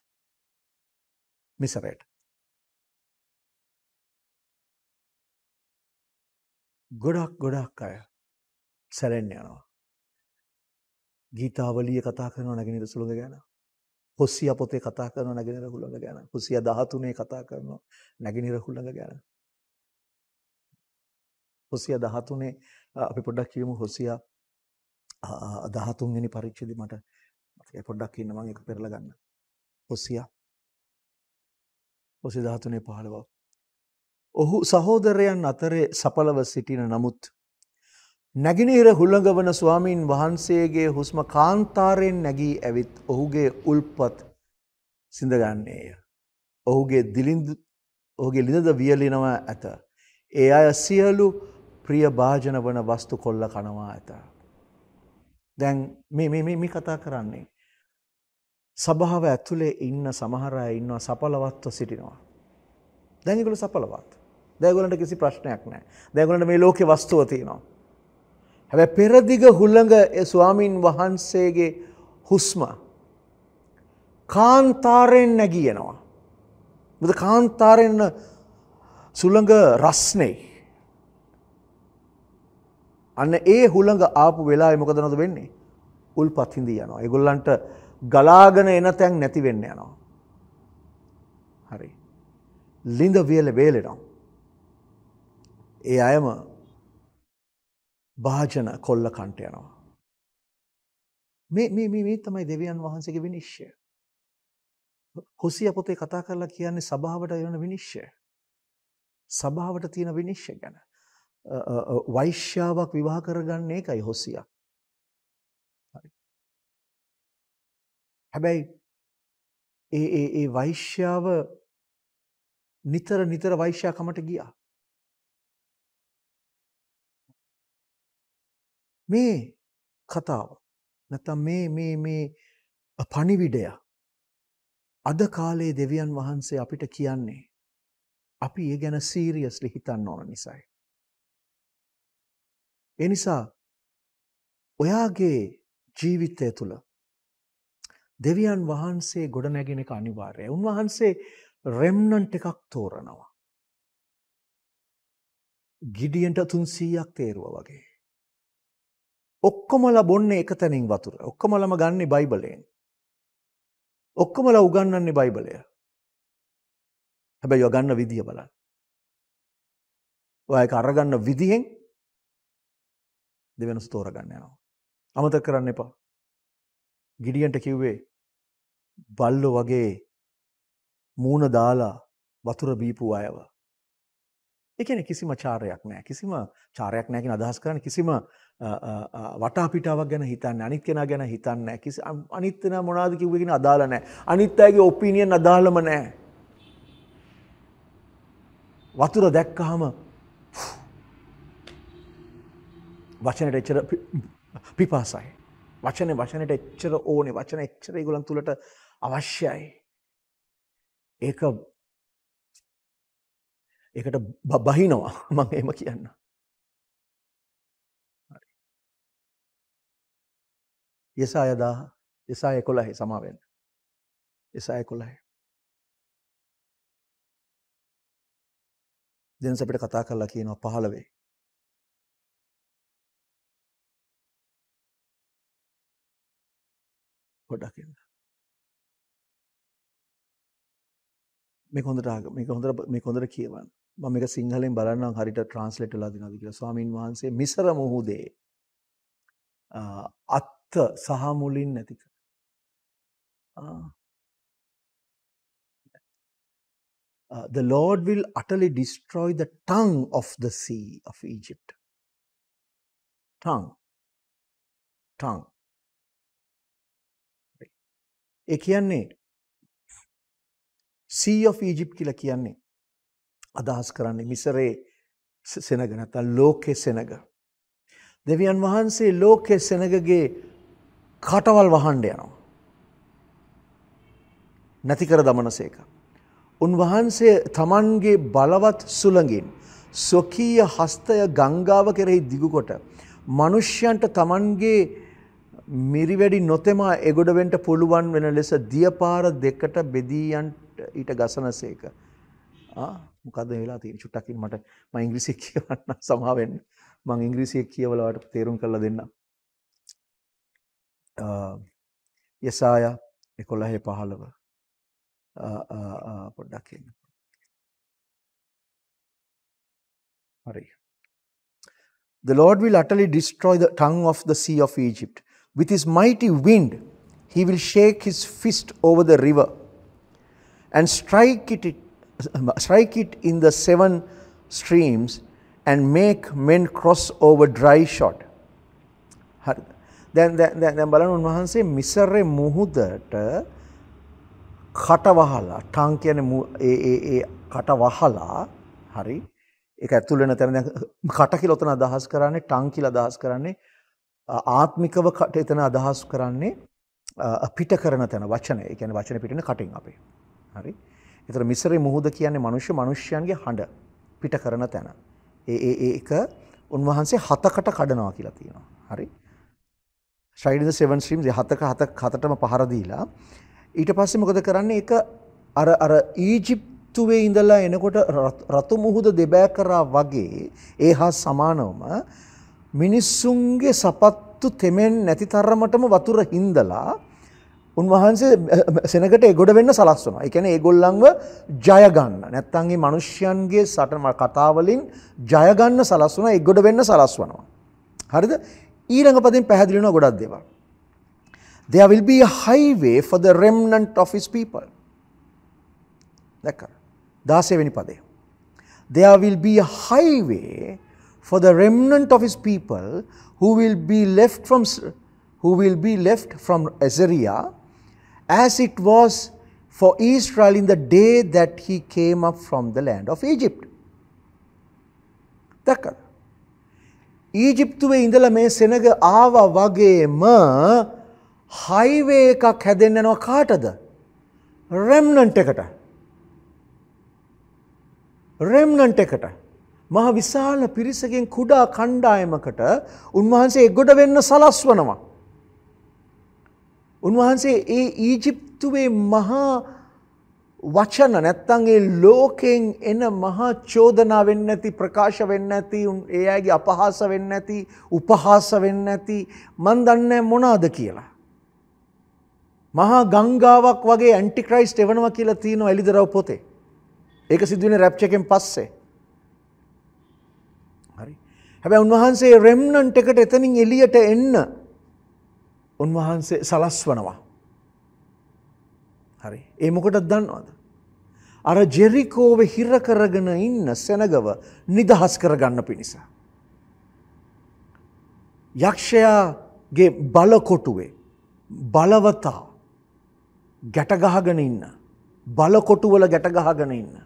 මිසරයට. ගොඩක් ගොඩක් අය සැරෙන් යනවා. ගීතාවලිය කතා කරනවා නැගෙනහිර සුළඟ ගැන. හොස්සිය පොතේ කතා කරන නැගිනිර හුළඟ ගැන. හොස්සිය 13 කතා කරන නැගිනිර හුළඟ ගැන. හොස්සිය 13 අපි පොඩ්ඩක් කියමු හොස්සිය 13 වෙනි පරිච්ඡේදෙ මට පොඩ්ඩක් ඉන්න මම ඒක පෙරලා ගන්න. හොස්සිය හොස්සිය 13 15. ඔහු සහෝදරයන් අතරේ සඵලව සිටින නමුත් නැගිනීර හුළඟවන ස්වාමීන් වහන්සේගේ හුස්ම කාන්තාරයෙන් නැගී ඇවිත් ඔහුගේ උල්පත් සිඳගන්නේය. ඔහුගේ දිලින්දු ඔහුගේ ලිඳද වියලිනවා ඇත. ඒ අය සියලු ප්‍රිය භාජන වන වස්තු කොල්ල කනවා ඇත. දැන් මේ කතා කරන්නේ. සභාව ඇතුළේ ඉන්න සමහරය ඉන්නවා සපලවත්ව සිටිනවා. දැනිකුළු සපලවත්. දැගලට කිසි ප්‍රශ්නයක් නෑ දැගලට මේ ලෝකෙ වස්තුවතිනවා. හැබැ පෙරදිග හුල්ළඟ ස්වාමීන් වහන්සේගේ හුස්ම කාන්තාරයෙන් නැගියනවා. බද කාන්තාරෙන්න සුළඟ රස්නේ. අන්න ඒ හුළඟ ආපු වෙලා එමකදනද වෙන්නේ උල් පත්හිදී යනවා. එගොල්ලන්ට ගලාගෙන එන තැන් නැති වෙන්න යනවා. හරි. ලිඳ වියල වේලෙනවා. ඒ අයම භාජන කොල්ල කන්ට යනවා. මේ තමයි දෙවියන් වහන්සේගේ විනිශ්්‍යය. හොසිය පොතේ කතා කරලා කියන්නේ සභාවට යන විනිශ්්‍යය. සභාවට තියෙන විනිශ්්‍ය ගැන. වෛශ්‍යාවක් විවාහ කරගන්නේ එකයි හොසියක්. හැබැයි ඒ ඒ වෛශ්‍යාව නිතර නිතර වෛශ්‍යාකමට ගියා. මේ කතාව. නැත්තම් මේ මේ මේ පණිවිඩය අද කාලේ දෙවියන් වහන්සේ අපිට කියන්නේ අපි ඒ ගැන සීරියස්ලි හිතන්න ඕන නිසයි. ඒ නිසා ඔයාගේ ජීවිතය තුළ දෙවියන් වහන්සේ ගොඩනැගෙන එක අනිවාර්යය. උන්වහන්සේ රෙම්නන්ට් එකක් තෝරනවා. ගිඩියන්ට තුන් සීයක් තේරුව වගේ. ඔක්කොමලා බොන්නේ එක තැනින් වතුර. ඔක්කොමලම ගන්නේ බයිබලයෙන්. ඔක්කොමලා උගන්වන්නේ බයිබලය. හැබැයි ගන්න විදිය බලන්න. ඔය ඒක අරගන්න විදිහෙන් දෙවෙනස තෝරගන්න යනවා. අමතක කරන්න එපා. ගිඩියන්ට කිව්වේ බල්ලෝ වගේ මූණ දාලා වතුර බීපු අයව ඒ කියන්නේ කිසිම චාරයක් නැහැ. කිසිම චාරයක් නැහැ කියන අදහස් කරන්නේ කිසිම වටාපිටාවක් ගැන හිතන්නේ අනිත් කෙනා ගැන හිතන්නේ නැහැ. කිසි අනිත් කෙනා මොනවද කිව්වේ කියන අදාළ නැහැ. අනිත් අයගේ ඔපිනියන් අදාළම නැහැ. වතුර දැක්කහම වචනට එච්චර පිපාසයි. වචනේ වචනට එච්චර ඕනේ. වචන එච්චර ඒගොල්ලන් තුලට අවශ්‍යයි. ඒක ඒකට බහිනවා මම එහෙම කියන්න. යසායදා යසාය 11 සමාවෙන්න. යසාය 11. දෙනස අපිට කතා කරලා කියනවා 15. පොඩ්ඩක් ඉන්න. මේක හොඳට මේක හොඳට මේක හොඳට කියවන්න. මම මේක සිංහලෙන් බලන්නම් හරියට ට්‍රාන්ස්ලේට් වෙලා දෙනවද කියලා ස්වාමින් වහන්සේ මිසර මුහුදේ අත්ත සහ මුලින් නැති කර. the lord will utterly destroy the tongue of the sea of egypt tongue tongue ඒ කියන්නේ sea of egypt කියලා කියන්නේ අදහස් කරන්නේ මිසරේ සෙනග නැත්තම් ලෝකේ සෙනග. දෙවියන් වහන්සේ ලෝකේ සෙනගගේ කටවල් වහන්ඩ යනවා. නැති කර දමනසේක. උන්වහන්සේ තමන්ගේ බලවත් සුළඟින් ස්වකීය හස්තය ගංගාව කෙරෙහි දිගුකොට මනුෂ්‍යන්ට තමන්ගේ මිරිවැඩි නොතෙමා එගොඩවෙන්ට පුළුවන් වෙන ලෙස දියපාර දෙකට බෙදීයන්ට ඊට ගසනසේක. මොකද වෙලා තියෙන චුට්ටක්කින් මට ම ඉංග්‍රිසික් කියවන්න සමාවෙන්න මං ඉංග්‍රීසිය කියවලවට තේරුම් කරලා දෙන්න යසාය එකොළහේ පහළව පොඩ්ඩක් කියන්න හරි The Lord will utterly destroy the tongue of the sea of Egypt. With his mighty wind, he will shake his fist over the river and strike it strike it in the seven streams and make men cross over dry shot. දැන් දැන් දැන් බලන්න උන්වහන්සේ මිසරේ මුහුදට කට වහලා ටාන් කියන්නේ ඒ ඒ ඒ කට වහලා හරි ඒක ඇතුල් වෙන තැන දැන් කට කියලා උතන අදහස් කරන්නේ ටාන් කියලා අදහස් කරන්නේ ආත්මිකව කට එතන අදහස් කරන්නේ පිට කරන තැන වචන ඒ කියන්නේ වචන පිටින කටින් අපේ හරි එතර මිසරි මුහුද කියන්නේ මනුෂ්‍ය මනුෂ්‍යයන්ගේ හඬ පිට කරන තැන. ඒ ඒක උන්වහන්සේ හතකට කඩනවා කියලා තියෙනවා. හරි. ශයිඩ සෙවන් ශ්‍රීම් හතක හත හතටම පහරදීලා ඊට පස්සේ මොකද කරන්නේ එක අර අර ඊජිප්තුවේ ඉඳලා එනකොට රතු මුහුද දෙබෑ කරා වගේ ඒ හා සමානවම මිනිස්සුන්ගේ සපත්තු තෙමෙන් නැති තරමටම වතුර හින්දලා උන්වහන්සේ සෙනකට ගොඩ වෙන්න සලස්වන එකන ඒගොල්ලංව ජයගන්න නැත්තන්ගේ මනුෂ්‍යයන්ගේ සටම කතාවලින් ජයගන්න සලස්වන එක් ගොඩ වෙන්න සලස්වනවා. හරිද ඊරඟ පතින් පැහැදිලිෙන ගොඩක් දෙව. There will be a highway for the remnant of his people. දැක දාසයවෙනි පදේ. There will be a highway for the remnant of his people who will be left from who will be left from Assyria as it was for Israel in the day that he came up from the land of Egypt. දක. ඊජිප්තුවේ ඉඳල මේ සෙනග ආව වගේම highway එකක් හැදෙන්න්නනවා කාටද. රෙම්නන්ට එකට. රෙම්නන්ට එකට. මහ විශාල පිරිසකින් කුඩා කණ්ඩායමකට උන්වහන්සේ එක්ගොඩ වෙන්න සලස්වනවා. උන්වහන්සේ ඒ ඊජිප්තුවේ මහා වචන නැත්තං ඒ ලෝකෙන් එන මහා චෝදනා වෙන්න ඇති ප්‍රකාශ වෙන්න ඇති ඒ අයගේ අපහාස වෙන්න ඇති උපහාස වෙන්න ඇති මන් දන්නේ මොනවාද කියලා. මහා ගංගාවක් වගේ ඇන්ටික්‍රයිස්ට් එවනවා කියලා තියෙනවා එලිදරව් පොතේ. ඒක සිදුවෙන රැප්චර් එකෙන් පස්සේ. හරි. හැබැයි උන්වහන්සේ රෙම්නන්ට් එකට එතනින් එළියට එන්න උන්වහන්සේ සලස්වනවා. හරි ඒ මොකටත් දන්නවාද. අර ජෙරිකෝව හිර කරගෙන ඉන්න සැනගව නිදහස් කරගන්න පිණිස. යක්ෂයාගේ බලකොටුවේ බලවතා ගැටගහගෙන ඉන්න. බලකොටුවල ගැටගහගෙන ඉන්න.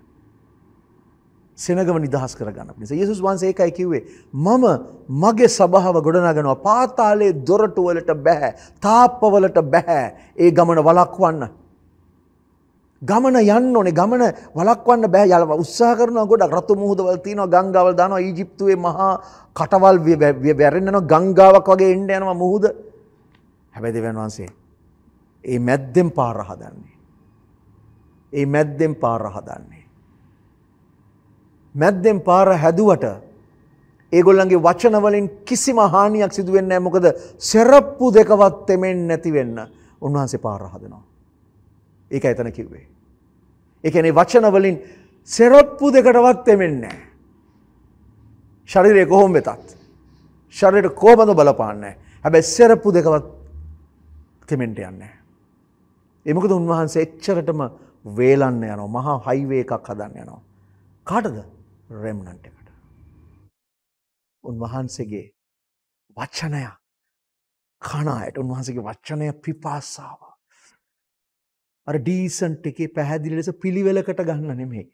සෙනගව නිදහස් කරගන්න පිස යසුස් වන්සේ එකයි කිව්වේ මම මගේ සභාව ගොඩනගෙනවා පාතාලේ දොරටුවලට බැහැ තාප්පවලට බැහැ ඒ ගමන වලක්වන්න. ගමන යන්න ඕනේ ගමන වලක්වන්න බෑ යලව උත්සා කරන ගොඩ රතු මුහදවල් තියනවා ගංගාවල් දානවා ඊජිප්තුවේ මහා කටවල් වැරෙන්න්නනවා ගංගාවක් වගේ එන්ඩ යනවා මුහුද හැබැදි වන්වන්සේ. ඒ මැද්දෙන් පාරහදන්නේ. ඒ මැද්දෙන් පාරහදන්නේ. මැද්දෙන් පාර හැදුවට ඒගොල්ලන්ගේ වචනවලින් කිසිම හානියක් සිදු වෙන්නේ නැහැ මොකද සරප්පු දෙකවත් තෙමෙන්නේ නැති වෙන්න උන්වහන්සේ පාර හදනවා. ඒකයි එතන කිව්වේ. ඒ කියන්නේ වචනවලින් සරප්පු දෙකටවත් තෙමෙන්නේ නැහැ. ශරීරය කොහොම වෙතත් ශරීරයට කොහොමද බලපාන්නේ. හැබැයි සරප්පු දෙකවත් තෙමෙන්ට යන්නේ. ඒ මොකද උන්වහන්සේ එච්චරටම වේලන්න යනවා. මහා හයිවේ එකක් හදන්න යනවා. කාටද? රෙම්නන්ට් එකට. උන්වහන්සේගේ වචනය කණායට උන්වහන්සේගේ වචනය පිපාසාව. අර ඩීසන්ට් එකේ පැහැදිලි ලෙස පිළිවෙලකට ගන්න නෙමෙයි.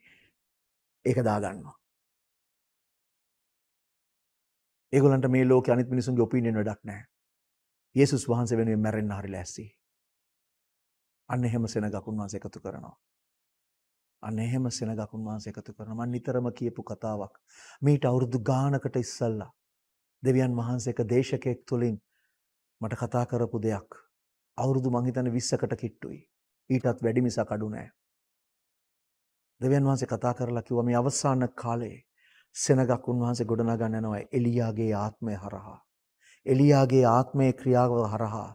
ඒක දාගන්නවා. ඒගොල්ලන්ට මේ ලෝකේ අනිත් මිනිසුන්ගේ ඔපිනියන් වැඩක් නැහැ. යේසුස් වහන්සේ වෙනුවෙන් මැරෙන්න හරි ලෑස්ති. අන්න එහෙම සෙනගක් උන්වහන්සේ එකතු කරනවා. අන්න එහෙම සෙනගක් උන්වහන්සේ එකතු කරනවා මම නිතරම කියපු කතාවක්. මීට අවුරුදු ගාණකට ඉස්සල්ලා දෙවියන් වහන්සේක දේශකයෙක් තුලින් මට කතා කරපු දෙයක්. අවුරුදු මං හිතන්නේ 20කට කිට්ටුයි. ඊටත් වැඩි මිසක් අඩු නෑ. දෙවියන් වහන්සේ කතා කරලා කිව්වා මේ අවසාන කාලේ සෙනගක් උන්වහන්සේ ගොඩනගන්න යනවා එලියාගේ ආත්මය හරහා. එලියාගේ ආත්මයේ ක්‍රියාව හරහා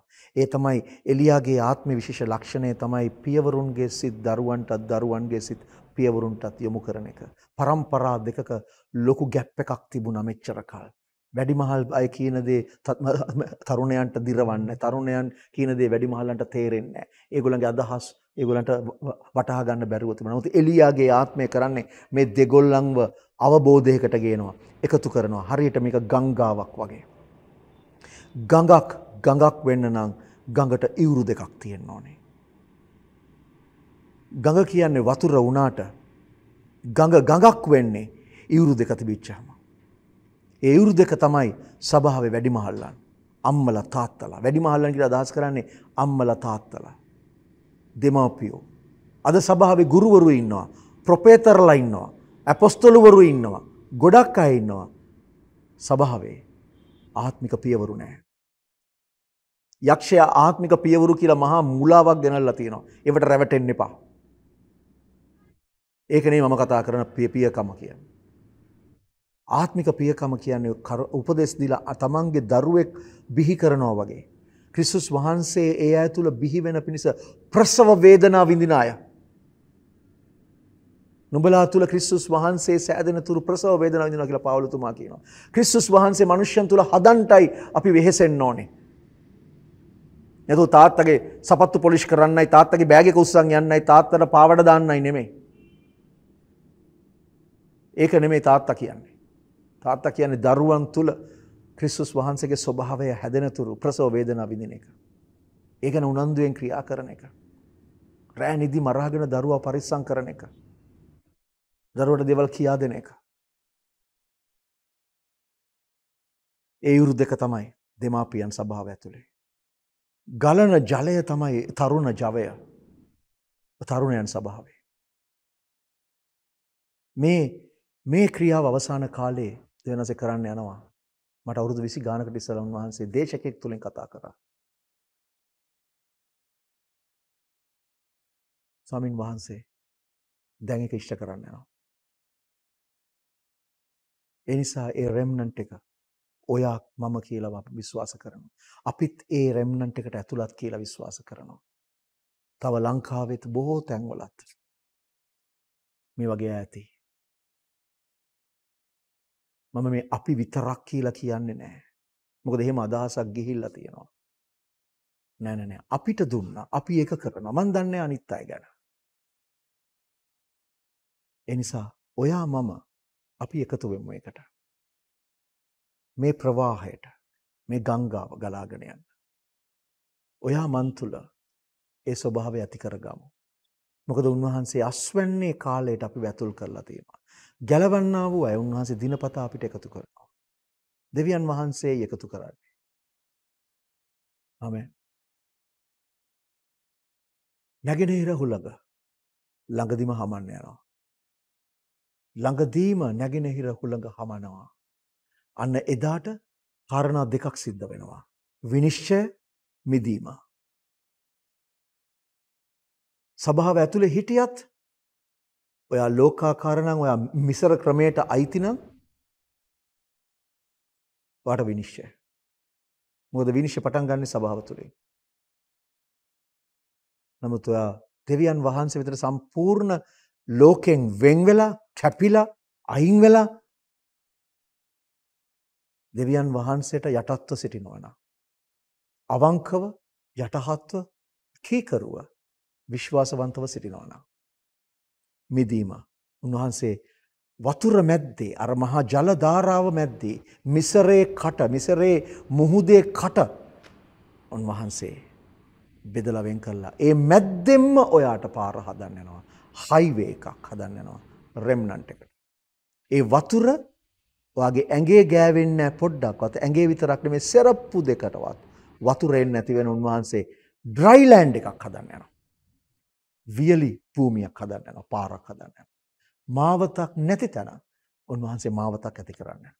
ඒ තමයි එලියාගේ ආත්ම විශේෂ ලක්ෂණය තමයි පියවරුන්ගේ සිත් දරුවන්ටත් දරුවන්ගේ සිත් පියවරුන්ටත් යොමු කරන එක. පරම්පරා දෙකක ලොකු ගැප් එකක් තිබුණා මෙච්චර කල්. වැඩිමහල් අය කියන දේ තරුණයන්ට දිරවන්නේ තරුණයන් කියන දේ වැඩිමහල්ලන්ට තේරෙන්නේ නැහැ. ඒගොල්ලන්ගේ අදහස් ඒගොල්ලන්ට වටහා ගන්න බැරුව තිබුණා. නමුත් එලියාගේ ආත්මය කරන්නේ මේ දෙගොල්ලන්ව අවබෝධයකට ගේනවා, එකතු කරනවා. හරියට මේක ගංගාවක් වගේ. ගඟක් ගඟක් වෙන්න නම් ගඟට ඉවුරු දෙකක් තියෙන්න ඕනේ. ගඟ කියන්නේ වතුර වුණාට ගඟ ගඟක් වෙන්නේ ඉවුරු දෙක තිබිච්චාම. ඒ ඉවුරු දෙක තමයි සභාවේ වැඩිමහල්ලන්. අම්මලා තාත්තලා වැඩිමහල්ලන් කියලා අදහස් කරන්නේ අම්මලා තාත්තලා. දෙමාපියෝ. අද සභාවේ ගුරුවරු ඉන්නවා. ප්‍රොපේතරලා ඉන්නවා. ඇපොස්තොලුවරු ඉන්නවා. ගොඩක් අය ඉන්නවා. සභාවේ ආත්මික පියවරු නෑ. යක්ෂයා ආත්මික පියවරු කියලා මහා මුලාවක් ගැනල්ලා තියෙනවා. ඒවට රැවටෙන්න එපා. ඒකනේ මම කතා කරන පියකම කියන්නේ. ආත්මික පියකම කියන්නේ උපදෙස් දීලා තමන්ගේ දරුවෙක් බිහි කරනවා වගේ. ක්‍රිස්තුස් වහන්සේ ඒ අය තුල බිහි වෙන පිණිස ප්‍රසව වේදනා විඳින අය. නුඹලා තුල ක්‍රිස්තුස් වහන්සේ සෑදෙන තුරු ප්‍රසව වේදනාව විඳිනවා කියලා පාවලතුමා කියනවා. ක්‍රිස්තුස් වහන්සේ මනුෂ්‍යයන් තුල හදන්ටයි අපි වෙහෙසෙන්න ඕනේ. නැතු තාත්තගේ සපත්තු පොලිෂ් කරන්නයි තාත්තගේ බෑගක උස්සන් යන්නයි තාත්තට පාවඩ දාන්නයි නෙමෙයි. ඒක නෙමේ තාත්තා කියන්නේ. තාත්තා කියන්නේ දරුවන් තුල ක්‍රිස්තුස් වහන්සේගේ ස්වභාවය හැදෙන තුරු ප්‍රසව වේදනාව විඳින එක. ඒක න උනන්දුවෙන් ක්‍රියා කරන එක. රෑ නිදි මරාගෙන දරුවා පරිස්සම් කරන එක. දරුවට දෙවල් කියා දෙන එක. ඒ යුරු දෙක තමයි දෙමාපියන් සභාව ඇතුළේ. ගලන ජලය තමයි තරුණ ජවය තරුණයන් සභාවේ. මේ මේ ක්‍රියාව අවසාන කාලේ දෙවනස කරන්න යනවා මට අවුරුදු විසි ගානකට ඉස්සලන් වහන්සේ දේශකෙක් තුළින් කතා කරා. ස්වාමින් වහන්සේ දැන් එක ඉෂ්ට කරන්න යනවා. ඒ නිසා ඒ රෙම්නන්ට් එක ඔයා මම කියලා අපි විශ්වාස කරනවා. අපිත් ඒ රෙම්නන්ට් එකට ඇතුළත් කියලා විශ්වාස කරනවා. තව ලංකාවෙත් බොහෝ තැන්වලත් මේ වගේ ඇති. මම මේ අපි විතරක් කියලා කියන්නේ නැහැ. මොකද එහෙම අදහසක් ගිහිල්ලා තියෙනවා. නෑ නෑ නෑ අපිට දුන්නා. අපි ඒක කරනවා. මන් දන්නේ අනිත් අය ගැන. ඒ නිසා ඔයා මම අපි එකතු වෙමු එකට. මේ ප්‍රවාහයට මේ ගංගාව ගලාගෙන යන්න. ඔයා මන් තුල ඒ ස්වභාවය ඇති කරගමු. මොකද උන්වහන්සේ අස්වැන්නේ කාලයට අපි වැතුල් කරලා තියෙනවා. ගැලවන්නා වූ අය උන්වහන්සේ දිනපතා අපිට එකතු කරනවා. දෙවියන් වහන්සේ එකතු කරන්නේ. ආමෙන්. නැගෙනහිර හුළඟ ළඟදිම හමන්න යනවා. ළඟදීම නැගෙනහිර හුළඟ හමනවා. අන්න එදාට කාරණා දෙකක් සිද්ධ වෙනවා. විනිශ්චය මිදීම. සභාව ඇතුළේ හිටියත් ඔයා ලෝකාකාරණං ඔයා මිසර ක්‍රමයට අයිතිනම් වාට විනිශ්චය. මොකද විනිශ්චය පටන් ගන්න සභාව තුළින්. නමුත් ඔයා දෙවියන් වහන්සේ විතර සම්පූර්ණ ලෝකෙන් වෙංවෙලා කැපිලා අයින් වෙලා දෙවියන් වහන්සේට යටත්ව සිටිනවන. අවංකව යටහත්ව කීකරුව විශ්වාසවන්තව සිටිනවන. මිදීම උන්වහන්සේ වතුර මැද්දේ අර මහා ජලධාරාව මැද්දී මිසරේ කට මිසරේ මුහුදේ කට උන්වහන්සේ බෙදලවෙන් කරලා ඒ මැද්දෙම්ම ඔයාට පාර හදන්නවා හයිවේ එකක් හදන්න යනවා රෙම්නන්ට් එකට. ඒ වතුර ඔයාගේ ඇඟේ ගෑවෙන්නේ පොඩ්ඩක්වත් ඇඟේ විතරක් නෙමෙයි සරප්පු දෙකටවත් වතුර එන්නේ නැති වෙන උන්වහන්සේ ඩ්‍රයි ලෑන්ඩ් එකක් හදන්න යනවා. වියලි භූමියක් හදන්න යනවා පාරක් හදන්න යනවා. මාවතක් නැති තැන උන්වහන්සේ මාවතක් ඇති කරන්න යනවා.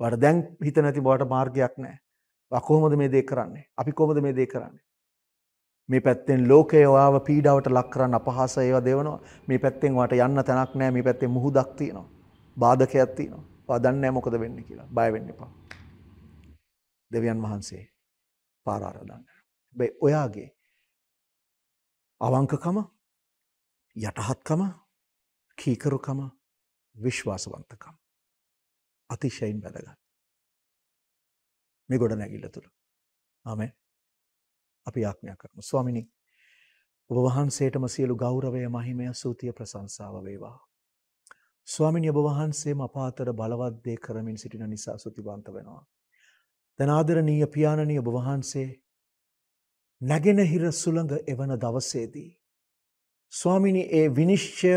වර දැන් හිත නැති බවට මාර්ගයක් නැහැ. කොහොමද මේ දේ කරන්නේ? අපි කොහොමද මේ දේ කරන්නේ? මේ පැත්තෙන් ලෝකය ඔයාව පීඩාවට ලක් කරන්න අපහාස ඒවා දෙවනවා. මේ පැත්තෙන් වාට යන්න තැනක් නැහැ. මේ පැත්තේ මුහුදක් තියෙනවා. බාධකයක් තියෙනවා. ඔයා දන්නේ නැහැ මොකද වෙන්නේ කියලා. බය වෙන්න එපා. දෙවියන් වහන්සේ පාර ආරාධනා කරනවා. හැබැයි ඔයාගේ අවංකකම යටහත්කම කීකරුකම විශ්වාසවන්තකම අතිශයින් වැදගත් මේ ගොඩ නැගිල්ල තුළ ආමේ අපි යාඥා කරමු. ස්වාමිනී ඔබ වහන්සේටම සියලු ගෞරවය, මහිමය, සූතිය, ප්‍රශංසාව වේවා. ස්වාමිනී ඔබ වහන්සේම අපාතර බලවත් දේ කරමින් සිටින නිසා සුතිවන්ත වෙනවා. දැන් ආදරණීය පියාණනී ඔබ වහන්සේ නැගෙනහිර සුළඟ එවන දවසේදී ස්වාමිනී ඒ විනිශ්චය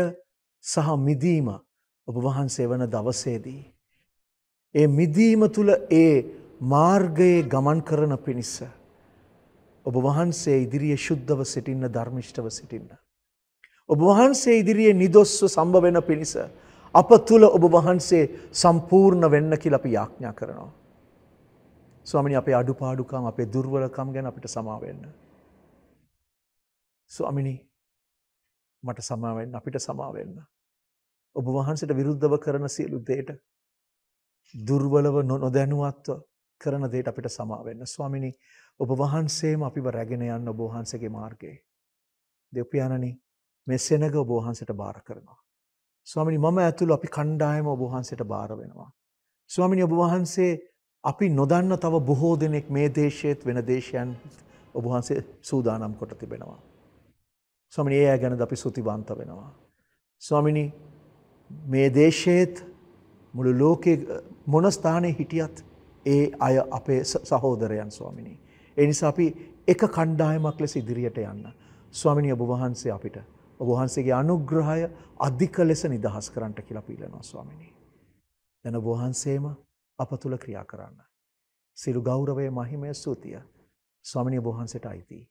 සහ මිදීම ඔබ වහන්සේ වන දවසේදී. ඒ මිදීම තුළ ඒ මාර්ගයේ ගමන් කරන පිණිස ඔබ වහන්සේ ඉදිරියේ ශුද්ධව සිටින්න ධර්මිෂ්ඨව සිටින්න. ඔබ වහන්සේ ඉදිරියේ නිදොස්ව සම්බ වෙන පිණිස අප තුළ ඔබ වහන්සේ සම්පූර්ණ වෙන්න කියලා අපි යාඥා කරනවා. ස්වාමිනී අපේ අඩුපාඩුකම් අපේ දුර්වලකම් ගැන අපිට සමා වෙන්න. ස්වාමිනී මට සමා වෙන්න අපිට සමා වෙන්න. ඔබ වහන්සේට විරුද්ධව කරන සියලු දේට දුර්වලව නොදැනුවත්ව කරන දේට අපිට සමා වෙන්න. ස්වාමිනී ඔබ වහන්සේම අපිව රැගෙන යන්න ඔබ වහන්සේගේ මාර්ගයේ. දෙව්පියාණනි මේ සෙනඟ ඔබ වහන්සේට බාර කරනවා. ස්වාමිනී මම ඇතුළු අපි කණ්ඩායම ඔබ වහන්සේට බාර වෙනවා. ස්වාමිනී ඔබ වහන්සේ අපි නොදන්න තව බොහෝ දෙනෙක් මේ දේශයේත් වෙන දේශයන් ඔබ වහන්සේ සූදානම් කොට තිබෙනවා. ස්වාමිනී ඒ ගැනද අපි සුතිවන්ත වෙනවා. ස්වාමිනී මේ දේශයේත් මුළු ලෝකේ මොන ස්ථානයේ හිටියත් ඒ අය අපේ සහෝදරයන් ස්වාමිනී ඒ නිසා අපි එක කණ්ඩායමක් ලෙස ඉදිරියට යන්න. ස්වාමිනී ඔබ වහන්සේ අපිට ඔබ වහන්සේගේ අනුග්‍රහය අධික ලෙස නිදහස් කරන්නට කියලා අපි ඉල්ලනවා ස්වාමිනී. දැන් ඔබ වහන්සේම අප තුල ක්‍රියා කරන්න. සිළු ගෞරවයේ මහිමය සූතිය ස්වාමිනී ඔබ වහන්සේට අයිති.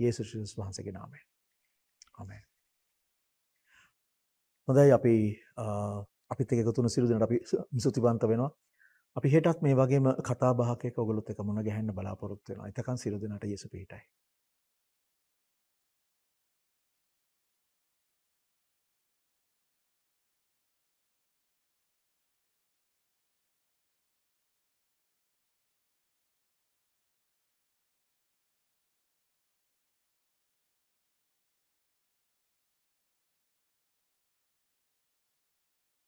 යේසුස් ක්‍රිස්තුස් වහන්සේගේ නාමයෙන්. ආමෙන්. හොඳයි අපි අපිත් එක්ක එකතු වුණු සිළු දෙනාට අපි සුතිවන්ත වෙනවා. අපි හෙටත් මේ වගේම කතා බහකයක ඔගලොත් එක මුණ ගැහෙන්න බලාපොරොත්තු වෙනවා. එතකන් සියලු දෙනාට යේසු පිහිටයි.